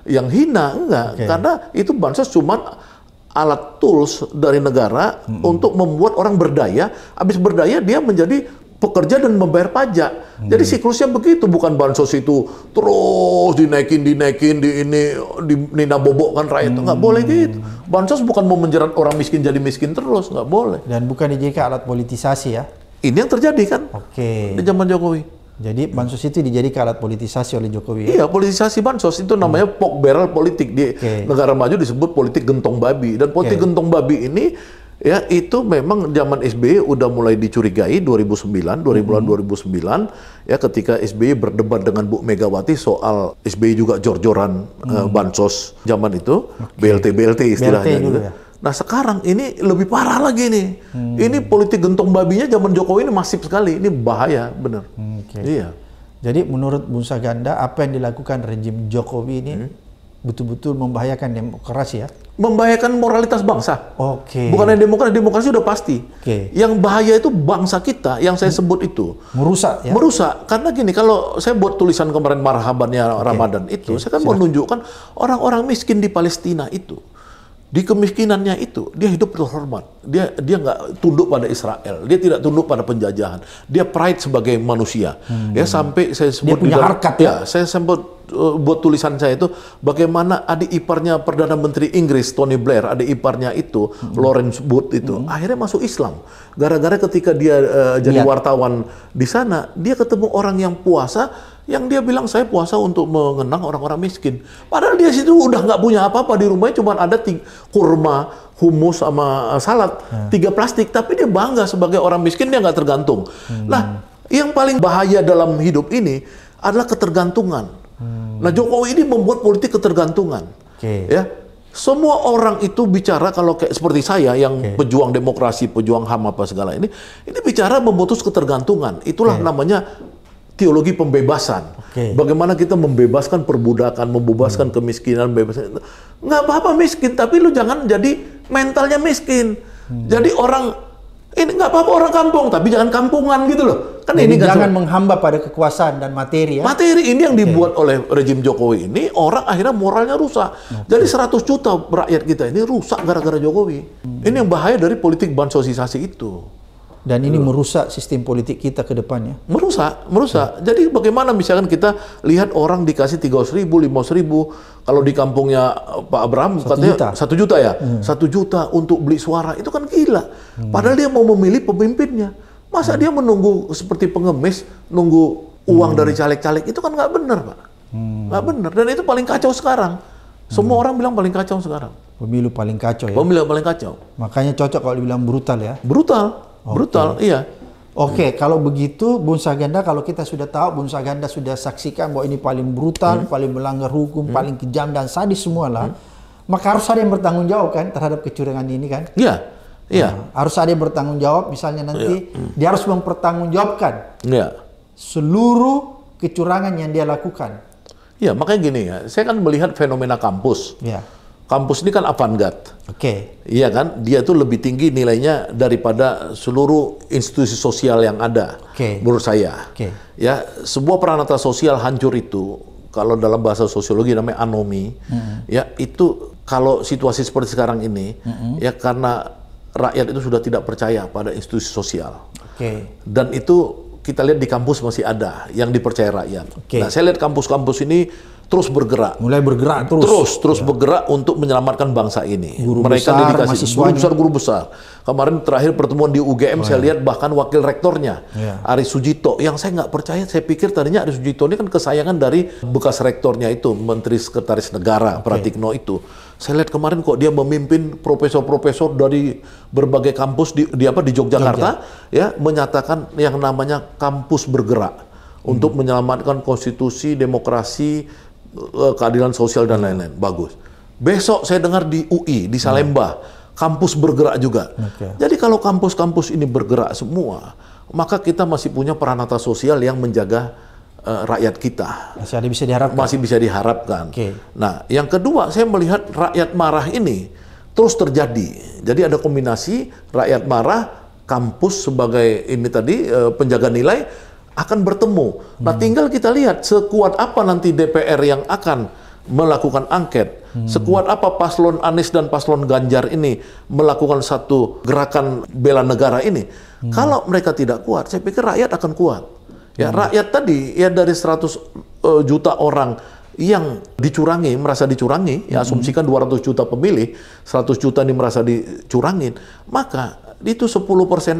yang hina, enggak. Okay. Karena itu bansos cuma alat tools dari negara -hmm. untuk membuat orang berdaya. Habis berdaya dia menjadi pekerja dan membayar pajak. Hmm. Jadi siklusnya begitu, bukan bansos itu terus dinaikin, dinaikin, di ini, di nina bobokkan rakyat. Hmm. Nggak boleh gitu. Bansos bukan mau menjerat orang miskin jadi miskin terus, nggak boleh. Dan bukan dijadikan alat politisasi ya? Ini yang terjadi kan? Oke. Okay. Di zaman Jokowi. Jadi bansos itu dijadikan alat politisasi oleh Jokowi. Ya? Iya, politisasi bansos itu namanya hmm. pok barrel politik di okay. negara maju disebut politik gentong babi dan politik okay. gentong babi ini ya itu memang zaman SBY udah mulai dicurigai 2009 2000 hmm. 2009 ya ketika SBY berdebat dengan Bu Megawati soal SBY juga jor-joran eh, hmm. uh, bansos zaman itu okay. BLT BLT istilahnya BLT gitu. Ya? Nah sekarang ini lebih parah lagi nih. Hmm. Ini politik gentong babinya zaman Jokowi ini masif sekali. Ini bahaya, benar. Hmm, okay. Iya. Jadi menurut Bunsa Ganda, apa yang dilakukan rejim Jokowi ini hmm. betul-betul hmm. membahayakan demokrasi ya? Membahayakan moralitas bangsa. Oke. Okay. Bukan demokrasi, demokrasi sudah pasti. Oke. Okay. Yang bahaya itu bangsa kita, yang saya hmm. sebut itu. Merusak ya? Merusak. Karena gini, kalau saya buat tulisan kemarin marhabannya okay. Ramadan itu, okay. saya kan Silah. menunjukkan orang-orang miskin di Palestina itu di kemiskinannya itu dia hidup terhormat. Dia dia nggak tunduk pada Israel. Dia tidak tunduk pada penjajahan. Dia pride sebagai manusia. Hmm. Ya sampai saya sebut dia punya juga, harkat ya. ya. Saya sempat eh, buat tulisan saya itu bagaimana adik iparnya perdana menteri Inggris Tony Blair adik iparnya itu hmm. Lawrence Booth itu hmm. akhirnya masuk Islam gara-gara ketika dia uh, jadi ya. wartawan di sana dia ketemu orang yang puasa yang dia bilang saya puasa untuk mengenang orang-orang miskin. Padahal dia situ udah nggak punya apa-apa di rumahnya cuma ada kurma, humus sama eh, salad, hmm. tiga plastik. Tapi dia bangga sebagai orang miskin dia nggak tergantung. Hmm. yang paling bahaya dalam hidup ini adalah ketergantungan. Hmm. Nah, Jokowi ini membuat politik ketergantungan. Okay. Ya, semua orang itu bicara kalau kayak seperti saya yang okay. pejuang demokrasi, pejuang HAM apa segala ini, ini bicara memutus ketergantungan. Itulah okay. namanya teologi pembebasan. Okay. Bagaimana kita membebaskan perbudakan, membebaskan hmm. kemiskinan, bebasan. Nggak apa-apa miskin, tapi lu jangan jadi mentalnya miskin. Hmm. Jadi orang ini nggak apa-apa orang kampung, tapi jangan kampungan gitu loh. Kan jadi ini jangan kan, menghamba pada kekuasaan dan materi ya. Materi ini yang okay. dibuat oleh rejim Jokowi ini orang akhirnya moralnya rusak. Okay. Jadi 100 juta rakyat kita ini rusak gara-gara Jokowi. Hmm. Ini yang bahaya dari politik bansosisasi itu. Dan ini merusak sistem politik kita ke depannya. Merusak, merusak. Ya. Jadi bagaimana misalkan kita lihat orang dikasih 300 ribu, 500 ribu, kalau di kampungnya eh, Pak Abraham satu katanya juta. satu juta ya, hmm. satu juta untuk beli suara itu kan gila. Hmm. Padahal dia mau memilih pemimpinnya. Masa hmm. dia menunggu seperti pengemis, nunggu uang hmm. dari caleg-caleg itu kan nggak benar, Pak. Hmm. Nggak hmm. benar. Dan itu paling kacau sekarang. Semua hmm. orang bilang paling kacau sekarang. Pemilu paling kacau ya. Pemilu paling kacau. Makanya cocok kalau dibilang brutal ya. Brutal. Okay. Brutal, iya. Oke, okay, hmm. kalau begitu Bunsa Ganda kalau kita sudah tahu Bunsa Ganda sudah saksikan bahwa ini paling brutal, hmm. paling melanggar hukum, hmm. paling kejam dan sadis semualah. Hmm. Maka harus ada yang bertanggung jawab kan terhadap kecurangan ini kan? Iya. Iya. Nah, harus ada yang bertanggung jawab misalnya nanti ya. dia harus mempertanggungjawabkan. Iya. Seluruh kecurangan yang dia lakukan. Iya, makanya gini ya. Saya kan melihat fenomena kampus. Iya kampus ini kan avant-garde. Oke. Okay. Iya kan? Dia itu lebih tinggi nilainya daripada seluruh institusi sosial yang ada. Oke. Okay. Menurut saya. Oke. Okay. Ya, sebuah peranata sosial hancur itu kalau dalam bahasa sosiologi namanya anomi. Mm-hmm. Ya, itu kalau situasi seperti sekarang ini mm-hmm. ya karena rakyat itu sudah tidak percaya pada institusi sosial. Oke. Okay. Dan itu kita lihat di kampus masih ada yang dipercaya rakyat. Okay. Nah, saya lihat kampus-kampus ini terus bergerak. Mulai bergerak terus. Terus terus ya. bergerak untuk menyelamatkan bangsa ini. Guru Mereka besar, dedikasi guru besar guru besar. Kemarin terakhir pertemuan di UGM oh, saya ya. lihat bahkan wakil rektornya ya. Ari Sujito yang saya nggak percaya saya pikir tadinya Ari Sujito ini kan kesayangan dari bekas rektornya itu Menteri Sekretaris Negara okay. Pratikno itu. Saya lihat kemarin kok dia memimpin profesor-profesor dari berbagai kampus di, di apa di Yogyakarta Jogja. ya menyatakan yang namanya kampus bergerak untuk hmm. menyelamatkan konstitusi, demokrasi, Eh, eh, keadilan sosial dan lain-lain. Bagus. Besok saya dengar di UI, di hmm. Salemba, hmm. kampus bergerak juga. Okay. Jadi kalau kampus-kampus ini bergerak semua, maka kita masih punya peranata sosial yang menjaga uh, rakyat kita. Masih ada bisa diharapkan. Masih bisa diharapkan. Okay. Nah, yang kedua saya melihat rakyat marah ini terus terjadi. Jadi ada kombinasi rakyat marah, kampus sebagai ini tadi uh, penjaga nilai akan bertemu. Nah, hmm. tinggal kita lihat sekuat apa nanti DPR yang akan melakukan angket, hmm. sekuat apa paslon Anies dan paslon Ganjar ini melakukan satu gerakan bela negara ini. Hmm. Kalau mereka tidak kuat, saya pikir rakyat akan kuat. Ya, hmm. rakyat tadi ya dari 100 uh, e, juta orang yang dicurangi, merasa dicurangi, ya hmm. asumsikan 200 juta pemilih, 100 juta ini merasa dicurangin, maka itu 10%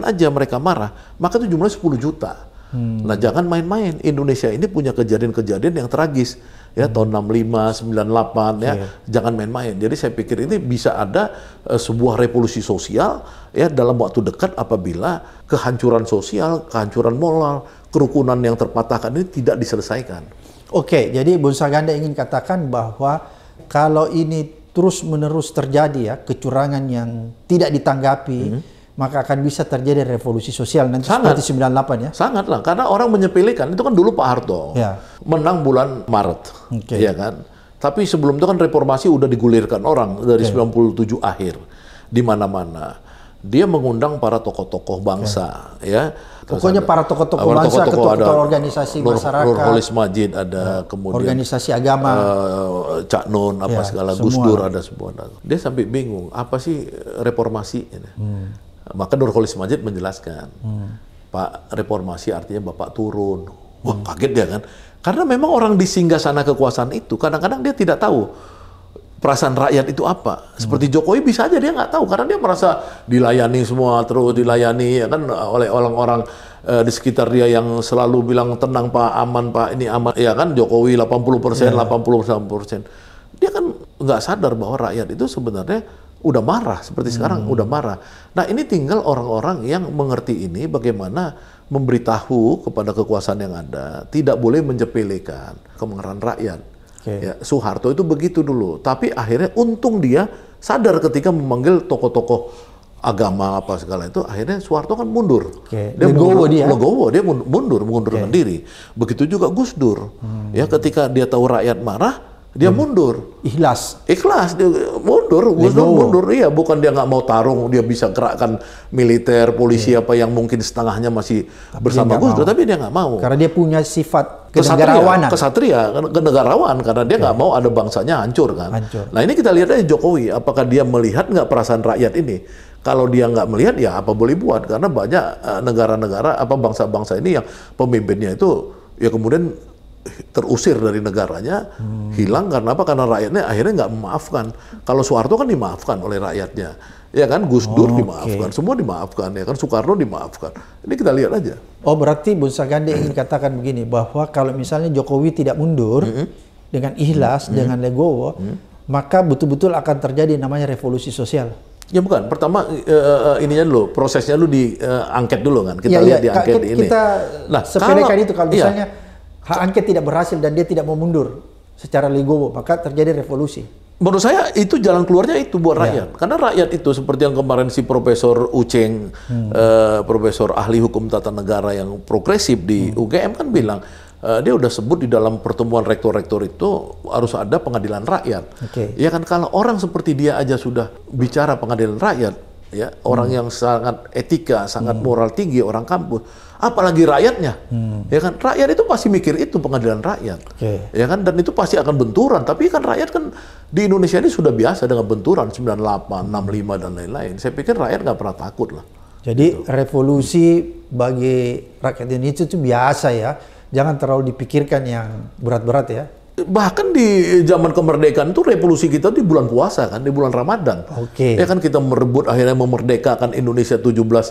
aja mereka marah, maka itu jumlahnya 10 juta. Hmm. Nah, jangan main-main. Indonesia ini punya kejadian-kejadian yang tragis ya hmm. tahun 65, 98 ya. Yeah. Jangan main-main. Jadi saya pikir ini bisa ada uh, sebuah revolusi sosial ya dalam waktu dekat apabila kehancuran sosial, kehancuran moral, kerukunan yang terpatahkan ini tidak diselesaikan. Oke, jadi Bu Saganda ingin katakan bahwa kalau ini terus-menerus terjadi ya kecurangan yang tidak ditanggapi hmm maka akan bisa terjadi revolusi sosial nanti sangat, seperti 98 ya. Sangatlah, karena orang menyepelekan itu kan dulu Pak Harto ya. menang bulan Maret, okay. ya kan. Tapi sebelum itu kan reformasi udah digulirkan orang dari okay. Ya. 97 akhir di mana-mana. Dia mengundang para tokoh-tokoh bangsa, okay. Ya. ya. Pokoknya para tokoh-tokoh bangsa, ketua-ketua organisasi Nur, masyarakat, Nur Holis Majid ada ya, kemudian organisasi agama, uh, Cak Nun apa ya, segala, semua. Gus Dur ada semua. Dia sampai bingung apa sih reformasi ini. Hmm maka Nurholis Majid menjelaskan, hmm. Pak reformasi artinya Bapak turun. Wah hmm. kaget dia kan. Karena memang orang di singgah sana kekuasaan itu, kadang-kadang dia tidak tahu perasaan rakyat itu apa. Hmm. Seperti Jokowi bisa aja dia nggak tahu karena dia merasa dilayani semua terus dilayani ya kan oleh orang-orang uh, di sekitar dia yang selalu bilang tenang Pak, aman Pak, ini aman. Ya kan Jokowi 80%, yeah. 80%. Dia kan nggak sadar bahwa rakyat itu sebenarnya udah marah seperti sekarang hmm. udah marah. Nah, ini tinggal orang-orang yang mengerti ini bagaimana memberitahu kepada kekuasaan yang ada, tidak boleh menjepelekan kemarahan rakyat. Okay. Ya, Soeharto itu begitu dulu, tapi akhirnya untung dia sadar ketika memanggil tokoh-tokoh agama apa segala itu, akhirnya Soeharto kan mundur. Okay. Dia legowo dia. Legowo dia mundur, mundur sendiri okay. diri. Begitu juga Gus Dur. Hmm. Ya, ketika dia tahu rakyat marah, dia mundur ikhlas ikhlas dia mundur mundur, mundur iya bukan dia nggak mau tarung dia bisa gerakkan militer polisi iya. apa yang mungkin setengahnya masih tapi bersama Gus Dur tapi dia nggak mau karena dia punya sifat kesatriawan kesatria kan, kenegarawan karena dia iya. nggak mau ada bangsanya hancur kan hancur. nah ini kita lihat aja Jokowi apakah dia melihat nggak perasaan rakyat ini kalau dia nggak melihat ya apa boleh buat karena banyak eh, negara-negara apa bangsa-bangsa ini yang pemimpinnya itu ya kemudian terusir dari negaranya hmm. hilang karena apa? Karena rakyatnya akhirnya nggak memaafkan. Kalau Soeharto kan dimaafkan oleh rakyatnya, ya kan? Gus Dur oh, dimaafkan, semua dimaafkan, ya kan? Soekarno dimaafkan. Ini kita lihat aja. Oh berarti Bu Sagande ingin katakan begini bahwa kalau misalnya Jokowi tidak mundur mm -hmm. dengan ikhlas, mm -hmm. dengan legowo, mm -hmm. maka betul-betul akan terjadi namanya revolusi sosial. Ya bukan. Pertama uh, ininya dulu, prosesnya lu diangket eh, uh, dulu kan. Kita ya, lihat ya, diangket ini. Kita nah, sepelekan itu kalau iya. misalnya hak angket tidak berhasil dan dia tidak mau mundur secara legowo, maka terjadi revolusi. Menurut saya itu jalan keluarnya itu buat iya. rakyat. Karena rakyat itu seperti yang kemarin si Profesor Uceng, hmm. eh, Profesor Ahli Hukum Tata Negara yang progresif di hmm. UGM kan bilang, eh, dia udah sebut di dalam pertemuan rektor-rektor itu harus ada pengadilan rakyat. Okay. Ya kan kalau orang seperti dia aja sudah bicara pengadilan rakyat, ya orang yang sangat etika, sangat hmm. moral tinggi orang kampus, apalagi rakyatnya, hmm. ya kan rakyat itu pasti mikir itu pengadilan rakyat, okay. ya kan dan itu pasti akan benturan. Tapi kan rakyat kan di Indonesia ini sudah biasa dengan benturan 98, 65 dan lain-lain. Saya pikir rakyat nggak pernah takut lah. Jadi gitu. revolusi bagi rakyat Indonesia itu biasa ya, jangan terlalu dipikirkan yang berat-berat ya bahkan di zaman kemerdekaan itu revolusi kita di bulan puasa kan di bulan Ramadan. Oke. Okay. Ya kan kita merebut akhirnya memerdekakan Indonesia 17 uh, eh,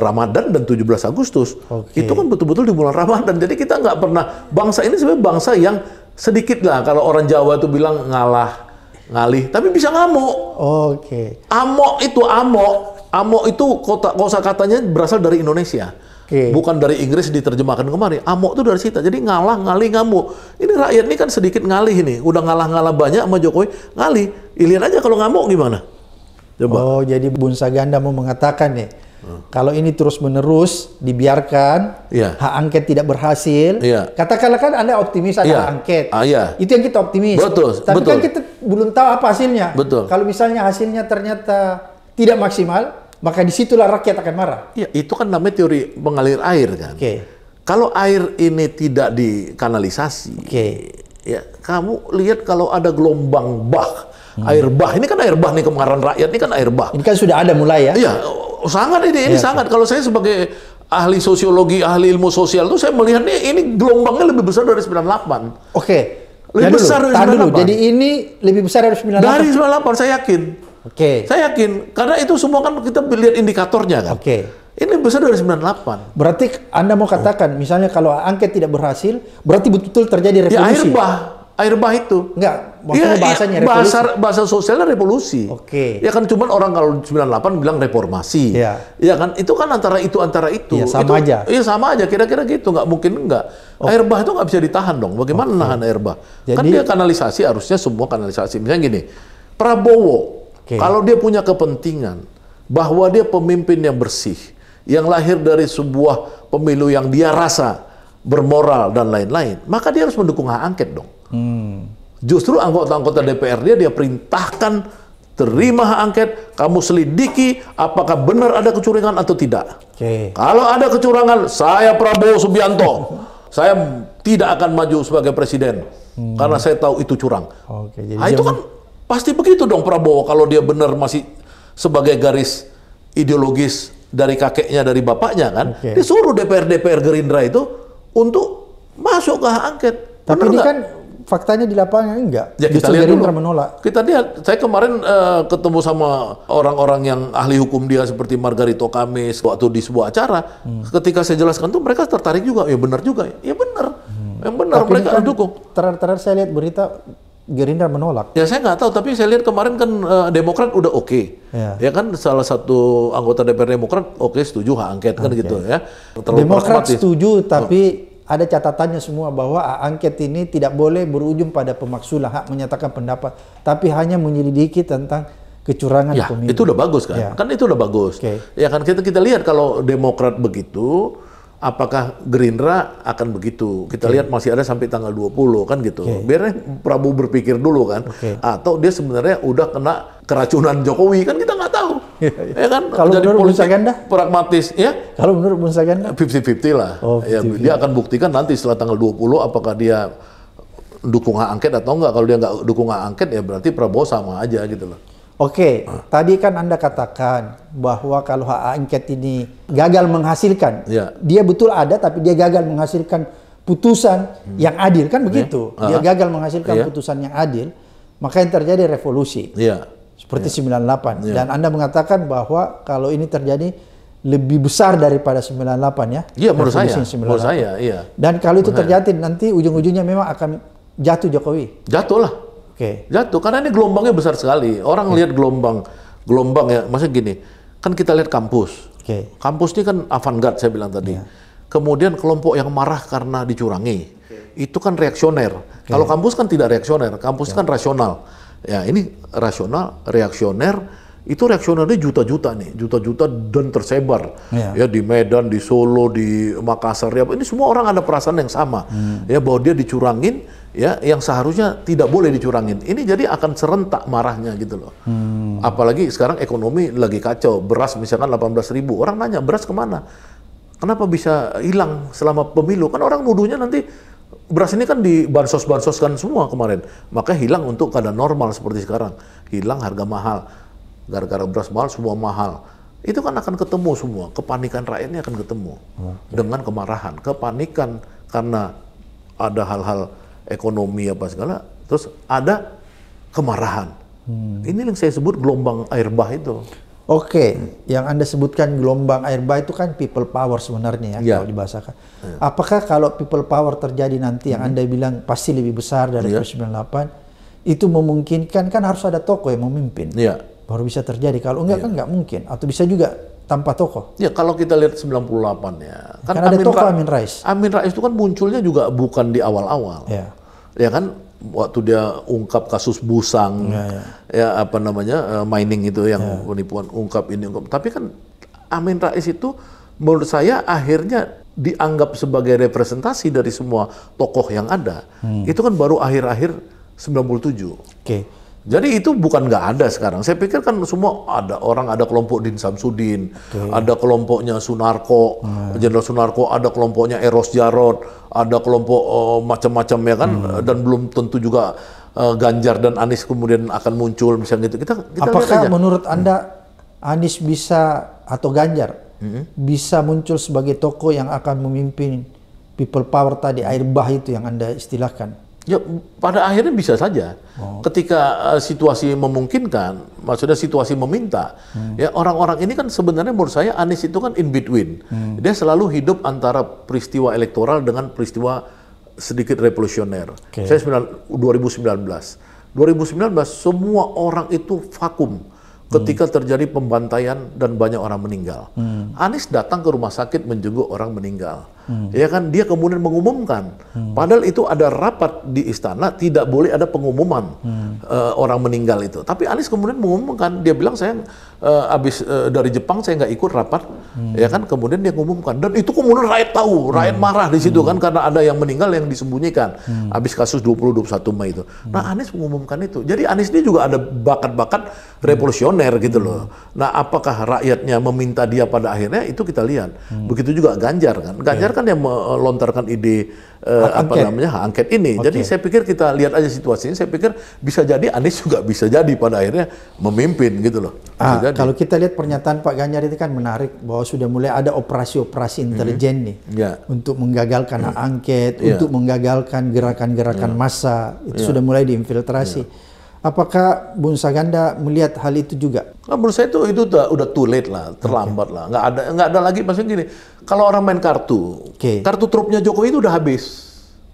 Ramadan dan 17 Agustus. Okay. Itu kan betul-betul di bulan Ramadan. Jadi kita nggak pernah bangsa ini sebenarnya bangsa yang sedikit lah kalau orang Jawa itu bilang ngalah ngalih tapi bisa ngamuk. Oke. Okay. Amok itu amok. Amok itu kota kosa katanya berasal dari Indonesia. Yeah. Bukan dari Inggris diterjemahkan kemari. Amok itu dari situ. Jadi ngalah, ngalih, ngamuk. Ini rakyat ini kan sedikit ngalih ini. Udah ngalah-ngalah banyak sama Jokowi, ngalih. Ilian aja kalau ngamuk gimana? Coba. Oh, jadi Bun Saganda mau mengatakan nih, kalau ini terus-menerus dibiarkan, yeah. hak angket tidak berhasil. Yeah. Katakanlah kan Anda optimis ada yeah. hak angket. Ah, yeah. Itu yang kita optimis. Betul, Tapi kan betul. kan kita belum tahu apa hasilnya. Betul. Kalau misalnya hasilnya ternyata tidak maksimal, maka disitulah rakyat akan marah. Iya, itu kan namanya teori mengalir air kan. Oke. Okay. Kalau air ini tidak dikanalisasi, okay. ya kamu lihat kalau ada gelombang bah, hmm. air bah ini kan air bah nih kemarahan rakyat ini kan air bah. Ini kan sudah ada mulai ya? Iya, sangat ini, ini ya, sangat. Kan. Kalau saya sebagai ahli sosiologi, ahli ilmu sosial tuh saya melihatnya ini gelombangnya lebih besar dari 98. Oke. Lebih ya besar dulu, dari 98. Dulu. Jadi ini lebih besar dari 98. Dari 98 saya yakin. Oke. Okay. Saya yakin karena itu semua kan kita lihat indikatornya kan. Oke. Okay. Ini besar dari 98. Berarti Anda mau katakan oh. misalnya kalau angket tidak berhasil, berarti betul-betul terjadi revolusi. Ya air bah, air bah itu. Enggak, maksudnya ya, bahasanya ya, revolusi. Bahasa sosialnya revolusi. Oke. Okay. Ya kan cuma orang kalau 98 bilang reformasi. Iya. Ya kan itu kan antara itu antara itu. Ya, sama aja. Iya sama aja kira-kira gitu, Enggak mungkin enggak. Okay. Oh. Air bah itu nggak bisa ditahan dong. Bagaimana okay. nahan air bah? Kan Jadi, kan dia kanalisasi harusnya semua kanalisasi. Misalnya gini, Prabowo Okay. Kalau dia punya kepentingan bahwa dia pemimpin yang bersih, yang lahir dari sebuah pemilu yang dia rasa bermoral dan lain-lain, maka dia harus mendukung hak angket dong. Hmm. Justru anggota-anggota DPR dia dia perintahkan terima hak angket, kamu selidiki apakah benar ada kecurangan atau tidak. Okay. Kalau ada kecurangan, saya Prabowo Subianto, saya tidak akan maju sebagai presiden hmm. karena saya tahu itu curang. Okay, jadi nah, itu kan Pasti begitu dong Prabowo kalau dia benar masih sebagai garis ideologis dari kakeknya, dari bapaknya kan. Okay. Disuruh DPR-DPR Gerindra itu untuk masuk ke hak angket. Tapi benar ini enggak? kan faktanya di lapangan enggak. Ya, kita Justru lihat Gerindra dulu. menolak. Kita lihat. Saya kemarin uh, ketemu sama orang-orang yang ahli hukum dia seperti Margarito Kamis waktu di sebuah acara. Hmm. Ketika saya jelaskan tuh mereka tertarik juga. Ya benar juga. Ya benar. Hmm. Yang benar Tapi mereka kan dukung. Terakhir-terakhir saya lihat berita Gerindra menolak. Ya saya nggak tahu, tapi saya lihat kemarin kan uh, Demokrat udah oke, okay. ya. ya kan salah satu anggota DPR Demokrat oke okay, setuju hak angket kan gitu ya. Terlalu Demokrat pragmatis. setuju oh. tapi oh. ada catatannya semua bahwa angket ini tidak boleh berujung pada pemaksulan hak menyatakan pendapat, tapi hanya menyelidiki tentang kecurangan ya, pemilu. Itu udah bagus kan? Ya. Kan itu udah bagus. Okay. Ya kan kita kita lihat kalau Demokrat begitu apakah Gerindra akan begitu. Kita okay. lihat masih ada sampai tanggal 20 kan gitu. Okay. Biar Prabowo berpikir dulu kan. Okay. Atau dia sebenarnya udah kena keracunan Jokowi kan kita nggak tahu. Iya, iya. ya, kan kalau jadi menurut politik Ganda? pragmatis ya. Kalau menurut Musa Ganda 50-50 lah. Oh, 50 -50. Ya, dia akan buktikan nanti setelah tanggal 20 apakah dia dukung hak angket atau enggak. Kalau dia nggak dukung hak angket ya berarti Prabowo sama aja gitu loh. Oke, okay, ah. tadi kan Anda katakan bahwa kalau hak angket ini gagal menghasilkan, ya. dia betul ada tapi dia gagal menghasilkan putusan hmm. yang adil kan begitu. Ya. Dia gagal menghasilkan ya. putusan yang adil, maka yang terjadi revolusi. Ya. Seperti ya. 98 ya. dan Anda mengatakan bahwa kalau ini terjadi lebih besar daripada 98 ya. Iya, menurut saya. 98. Menurut saya, iya. Dan kalau itu terjadi nanti ujung-ujungnya memang akan jatuh Jokowi. Jatuhlah. Oke. Okay. Jatuh karena ini gelombangnya besar sekali. Orang okay. lihat gelombang, gelombang ya. Maksudnya gini, kan kita lihat kampus. Oke. Okay. Kampus ini kan avant-garde saya bilang tadi. Yeah. Kemudian kelompok yang marah karena dicurangi, okay. itu kan reaksioner. Okay. Kalau kampus kan tidak reaksioner, kampus yeah. kan rasional. Ya ini rasional, reaksioner itu reaksionernya juta-juta nih, juta-juta dan tersebar yeah. ya di Medan, di Solo, di Makassar, ya ini semua orang ada perasaan yang sama hmm. ya bahwa dia dicurangin ya yang seharusnya tidak boleh dicurangin. Ini jadi akan serentak marahnya gitu loh. Hmm. Apalagi sekarang ekonomi lagi kacau, beras misalkan 18 ribu, orang nanya beras kemana? Kenapa bisa hilang selama pemilu? Kan orang nuduhnya nanti beras ini kan di bansos-bansoskan semua kemarin. Maka hilang untuk keadaan normal seperti sekarang. Hilang harga mahal gara-gara beras mahal semua mahal itu kan akan ketemu semua kepanikan rakyatnya akan ketemu okay. Hmm. dengan kemarahan kepanikan karena ada hal-hal ekonomi apa segala terus ada kemarahan hmm. ini yang saya sebut gelombang air bah itu oke okay. hmm. yang anda sebutkan gelombang air bah itu kan people power sebenarnya ya, yeah. kalau dibahasakan yeah. apakah kalau people power terjadi nanti yang hmm. anda bilang pasti lebih besar dari yeah. Iya. 98 itu memungkinkan kan harus ada tokoh yang memimpin yeah baru bisa terjadi. Kalau enggak ya. kan enggak mungkin. Atau bisa juga tanpa tokoh. Ya kalau kita lihat 98 ya. Kan, kan ada Amin tokoh Ra Amin Rais. Amin Rais itu kan munculnya juga bukan di awal-awal. Ya. ya kan waktu dia ungkap kasus Busang ya, ya. ya apa namanya eh, mining itu yang ya. penipuan ungkap ini ungkap. Tapi kan Amin Rais itu menurut saya akhirnya dianggap sebagai representasi dari semua tokoh yang ada. Hmm. Itu kan baru akhir-akhir 97. Oke. Okay. Jadi itu bukan nggak ada sekarang. Saya pikir kan semua ada orang ada kelompok Din Samsudin, Tuh. ada kelompoknya Sunarko, nah. Jenderal hmm. Sunarko, ada kelompoknya Eros Jarot, ada kelompok uh, macam-macam ya kan, hmm. dan belum tentu juga uh, Ganjar dan Anies kemudian akan muncul misalnya gitu. Kita, kita Apakah aja. menurut hmm. anda hmm. Anies bisa atau Ganjar hmm. bisa muncul sebagai tokoh yang akan memimpin people power tadi air bah itu yang anda istilahkan? Ya, pada akhirnya bisa saja. Oh. Ketika uh, situasi memungkinkan, maksudnya situasi meminta, hmm. ya orang-orang ini kan sebenarnya menurut saya Anies itu kan in between. Hmm. Dia selalu hidup antara peristiwa elektoral dengan peristiwa sedikit revolusioner. Okay. Saya 9, 2019. 2019 semua orang itu vakum hmm. ketika hmm. terjadi pembantaian dan banyak orang meninggal. Hmm. Anies datang ke rumah sakit menjenguk orang meninggal Hmm. Ya kan dia kemudian mengumumkan. Hmm. Padahal itu ada rapat di istana tidak boleh ada pengumuman hmm. uh, orang meninggal itu. Tapi Anies kemudian mengumumkan dia bilang saya uh, eh, abis uh, eh, dari Jepang saya nggak ikut rapat. Hmm. Ya kan kemudian dia mengumumkan dan itu kemudian rakyat tahu, hmm. rakyat marah di situ hmm. kan karena ada yang meninggal yang disembunyikan hmm. abis kasus 20 21 Mei itu. Hmm. Nah Anies mengumumkan itu. Jadi Anies ini juga ada bakat-bakat revolusioner hmm. gitu loh. Hmm. Nah apakah rakyatnya meminta dia pada akhirnya itu kita lihat. Hmm. Begitu juga Ganjar kan. Ganjar yeah DPR kan yang melontarkan ide uh, apa namanya hak angket ini. Okay. Jadi saya pikir kita lihat aja situasinya. Saya pikir bisa jadi Anies juga bisa jadi pada akhirnya memimpin gitu loh. ah, Kalau kita lihat pernyataan Pak Ganjar itu kan menarik bahwa sudah mulai ada operasi-operasi mhm. intelijen nih yeah. untuk menggagalkan mhm. angket, yeah. untuk menggagalkan gerakan-gerakan yeah. massa itu yeah. sudah mulai diinfiltrasi. Yeah. Apakah Bung Saganda melihat hal itu juga? Nah, menurut saya itu itu udah, udah too late lah, terlambat okay. lah. Nggak ada nggak ada lagi maksudnya gini. Kalau orang main kartu, okay. kartu trupnya Jokowi itu udah habis.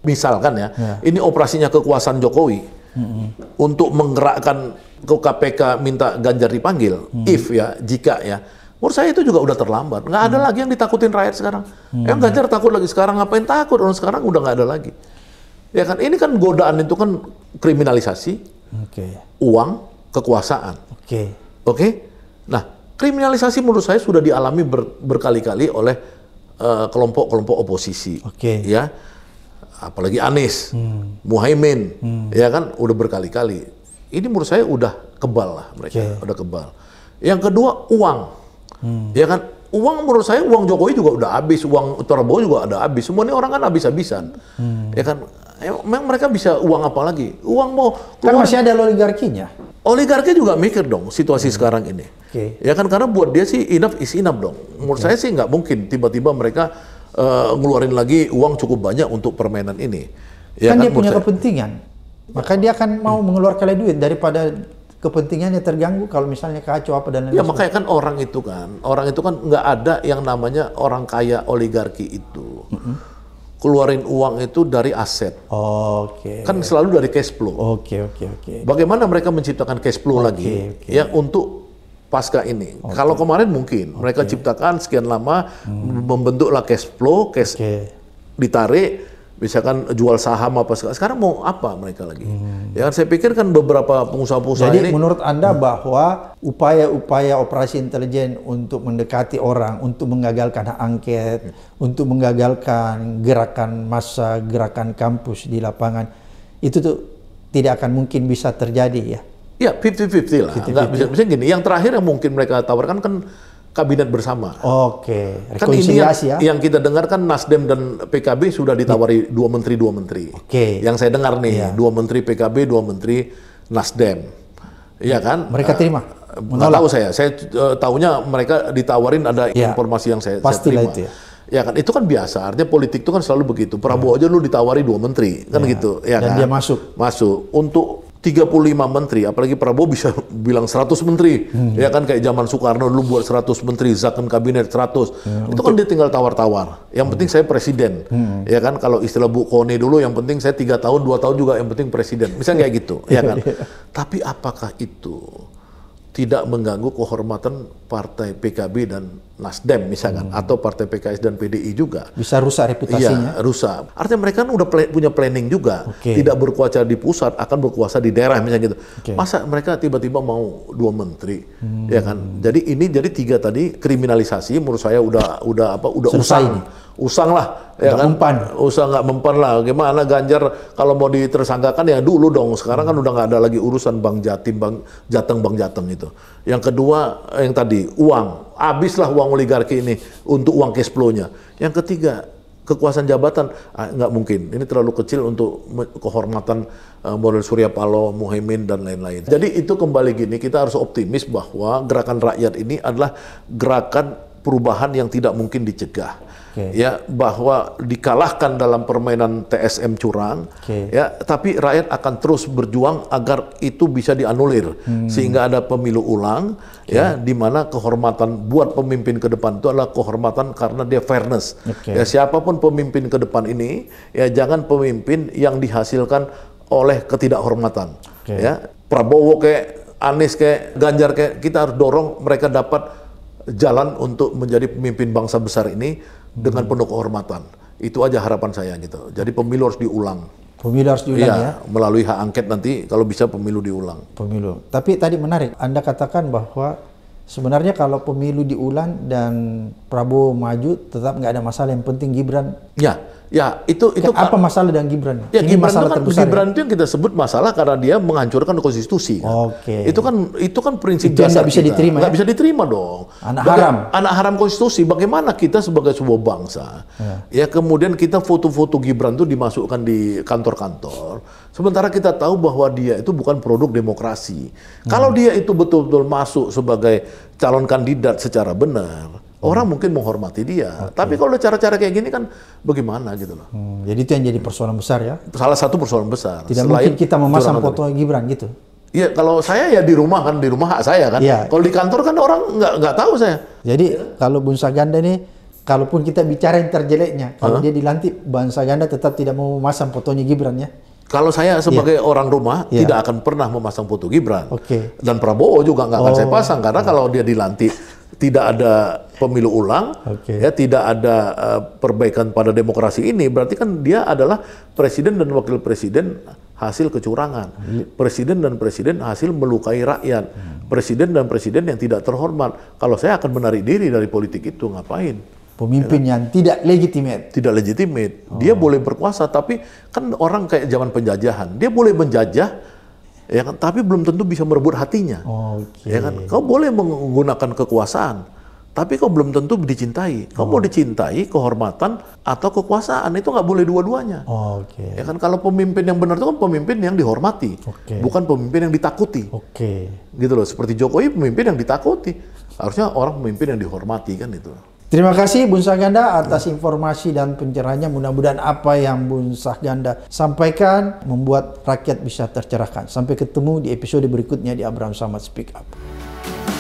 Misalkan ya, yeah. ini operasinya kekuasaan Jokowi mm-hmm. untuk menggerakkan ke KPK minta Ganjar dipanggil, mm-hmm. if ya, jika ya. Menurut saya itu juga udah terlambat. Nggak ada mm-hmm. lagi yang ditakutin rakyat sekarang. Ya, mm-hmm. Yang Ganjar takut lagi sekarang, ngapain takut? Orang sekarang udah nggak ada lagi. Ya kan, ini kan godaan itu kan kriminalisasi, okay. uang, kekuasaan. Okay Oke? Okay? Nah, kriminalisasi menurut saya sudah dialami ber, berkali-kali oleh eh, kelompok-kelompok uh, oposisi. Oke. Okay. Ya. Apalagi Anies, hmm. Muhaimin, hmm. ya kan udah berkali-kali. Ini menurut saya udah kebal lah mereka, okay. udah kebal. Yang kedua uang. Hmm. Ya kan uang menurut saya uang Jokowi juga udah habis, uang Prabowo juga ada habis. Semua ini orang kan habis-habisan. Hmm. Ya kan, memang mereka bisa uang apa lagi? Uang mau kan keluar. Kan masih ada oligarkinya oligarki juga mikir dong situasi hmm. sekarang ini. Okay. Ya kan karena buat dia sih enough is enough dong. Menurut okay. saya sih nggak mungkin tiba-tiba mereka uh, ngeluarin lagi uang cukup banyak untuk permainan ini. Ya kan, kan dia punya saya. kepentingan. Maka dia akan mau hmm. mengeluarkan duit daripada kepentingannya terganggu kalau misalnya kacau apa dan lain-lain. Ya makanya kan orang itu kan, orang itu kan nggak ada yang namanya orang kaya oligarki itu. -hmm keluarin uang itu dari aset. Oke. Okay. Kan selalu dari cash flow. Oke, okay, oke, okay, oke. Okay. Bagaimana mereka menciptakan cash flow okay, lagi okay. ya untuk pasca ini? Okay. Kalau kemarin mungkin okay. mereka ciptakan sekian lama hmm. membentuklah cash flow, cash okay. ditarik misalkan jual saham apa sekarang, Sekarang mau apa mereka lagi? Hmm. Ya kan, saya pikir kan beberapa pengusaha-pengusaha ini. Jadi menurut anda hmm. bahwa upaya-upaya operasi intelijen untuk mendekati orang, untuk menggagalkan hak angket, hmm. untuk menggagalkan gerakan massa, gerakan kampus di lapangan, itu tuh tidak akan mungkin bisa terjadi ya? Ya, 50-50 lah. 50 -50. Enggak, misalnya gini, yang terakhir yang mungkin mereka tawarkan kan kabinet bersama. Oke, okay. kan ini yang, ya. yang kita dengar kan Nasdem dan PKB sudah ditawari dua menteri dua menteri. Oke. Okay. Yang saya dengar nih yeah. dua menteri PKB dua menteri Nasdem, iya kan? Mereka eh, terima. nggak tahu saya, saya uh, eh, tahunya mereka ditawarin ada yeah. informasi yang saya, Pastilah saya terima. itu ya. Ya kan itu kan biasa. Artinya politik itu kan selalu begitu. Prabowo ya. aja lu ditawari dua menteri kan ya. gitu. Ya Dan kan? dia masuk. Masuk untuk 35 menteri, apalagi Prabowo bisa bilang 100 menteri, hmm. ya kan kayak zaman Soekarno dulu buat 100 menteri, zakon kabinet 100, ya, itu untuk... kan dia tinggal tawar-tawar. Yang hmm. penting saya presiden, hmm. ya kan kalau istilah Bu Kone dulu, yang penting saya tiga tahun, dua tahun juga yang penting presiden, misalnya kayak gitu, ya iya, kan. Iya. Tapi apakah itu tidak mengganggu kehormatan partai PKB dan Nasdem misalkan hmm. atau partai PKS dan PDI juga bisa rusak reputasinya. Iya, rusak. Artinya mereka kan udah pl punya planning juga, okay. tidak berkuasa di pusat akan berkuasa di daerah misalnya gitu. Okay. Masa mereka tiba-tiba mau dua menteri, hmm. ya kan? Jadi ini jadi tiga tadi kriminalisasi menurut saya udah udah apa udah Selesai usang. Usang lah, ya nggak kan? mempan. Usang nggak mempan lah. Gimana Ganjar kalau mau ditersangkakan ya dulu dong. Sekarang kan udah nggak ada lagi urusan Bang Jatim, Bang Jateng, Bang Jateng itu. Yang kedua yang tadi tadi, uang. Habislah uang oligarki ini untuk uang cash flow-nya. Yang ketiga, kekuasaan jabatan ah, mungkin. Ini terlalu kecil untuk kehormatan uh, model Surya Paloh, Muhyemin dan lain-lain. Jadi itu kembali gini, kita harus optimis bahwa gerakan rakyat ini adalah gerakan perubahan yang tidak mungkin dicegah okay. ya bahwa dikalahkan dalam permainan TSM curang okay. ya tapi rakyat akan terus berjuang agar itu bisa dianulir hmm. sehingga ada pemilu ulang okay. ya di mana kehormatan buat pemimpin ke depan itu adalah kehormatan karena dia fairness okay. ya siapapun pemimpin ke depan ini ya jangan pemimpin yang dihasilkan oleh ketidakhormatan okay. ya Prabowo kayak Anies kayak Ganjar kayak kita harus dorong mereka dapat jalan untuk menjadi pemimpin bangsa besar ini dengan penuh kehormatan. Itu aja harapan saya gitu. Jadi pemilu harus diulang. Pemilu harus diulang ya, ya. Melalui hak angket nanti kalau bisa pemilu diulang. Pemilu. Tapi tadi menarik, Anda katakan bahwa sebenarnya kalau pemilu diulang dan Prabowo maju tetap nggak ada masalah yang penting Gibran. Ya Ya, itu ya, itu ya, apa masalah dengan Gibran? Ya, Ini Gibran masalah itu kan ya? Gibran itu yang kita sebut masalah karena dia menghancurkan konstitusi. Kan? Oke. Okay. Itu kan itu kan prinsip itu dasar. bisa kita. diterima. Tidak ya? bisa diterima dong. Anak Baga haram. Anak haram konstitusi. Bagaimana kita sebagai sebuah bangsa ya, ya kemudian kita foto-foto Gibran itu dimasukkan di kantor-kantor. Sementara kita tahu bahwa dia itu bukan produk demokrasi. Hmm. Kalau dia itu betul-betul masuk sebagai calon kandidat secara benar, Orang mungkin menghormati dia, okay. tapi kalau cara-cara kayak gini kan bagaimana gitu loh. Hmm, jadi itu yang jadi persoalan besar ya? Salah satu persoalan besar. Tidak Selain mungkin kita memasang foto tadi. Gibran gitu. Iya, kalau saya ya di rumah kan di rumah hak saya kan. Ya. Kalau di kantor kan orang nggak nggak tahu saya. Jadi ya. kalau Bunsa Ganda nih, kalaupun kita bicara yang terjeleknya, kalau uh -huh. dia dilantik Bunsa Ganda tetap tidak mau memasang fotonya Gibran ya. Kalau saya iya. sebagai yeah. orang rumah yeah. tidak akan pernah memasang foto Gibran. Okay. Dan Prabowo juga nggak akan oh. saya pasang karena oh. kalau dia dilantik tidak ada pemilu ulang, okay. ya tidak ada uh, perbaikan pada demokrasi ini, berarti kan dia adalah presiden dan wakil presiden hasil kecurangan, hmm. presiden dan presiden hasil melukai rakyat, hmm. presiden dan presiden yang tidak terhormat. Kalau saya akan menarik diri dari politik itu ngapain? Pemimpin ya, kan? yang tidak legitimate. Tidak legitimate. Oh. Dia boleh berkuasa, tapi kan orang kayak zaman penjajahan, dia boleh menjajah ya kan tapi belum tentu bisa merebut hatinya okay. ya kan kau boleh menggunakan kekuasaan tapi kau belum tentu dicintai kau oh. mau dicintai kehormatan atau kekuasaan itu nggak boleh dua-duanya oh, okay. ya kan kalau pemimpin yang benar itu kan pemimpin yang dihormati okay. bukan pemimpin yang ditakuti okay. gitu loh seperti Jokowi pemimpin yang ditakuti harusnya orang pemimpin yang dihormati kan itu Terima kasih Bun Ganda atas informasi dan pencerahannya. Mudah-mudahan apa yang Bun Ganda sampaikan membuat rakyat bisa tercerahkan. Sampai ketemu di episode berikutnya di Abraham Samad Speak Up.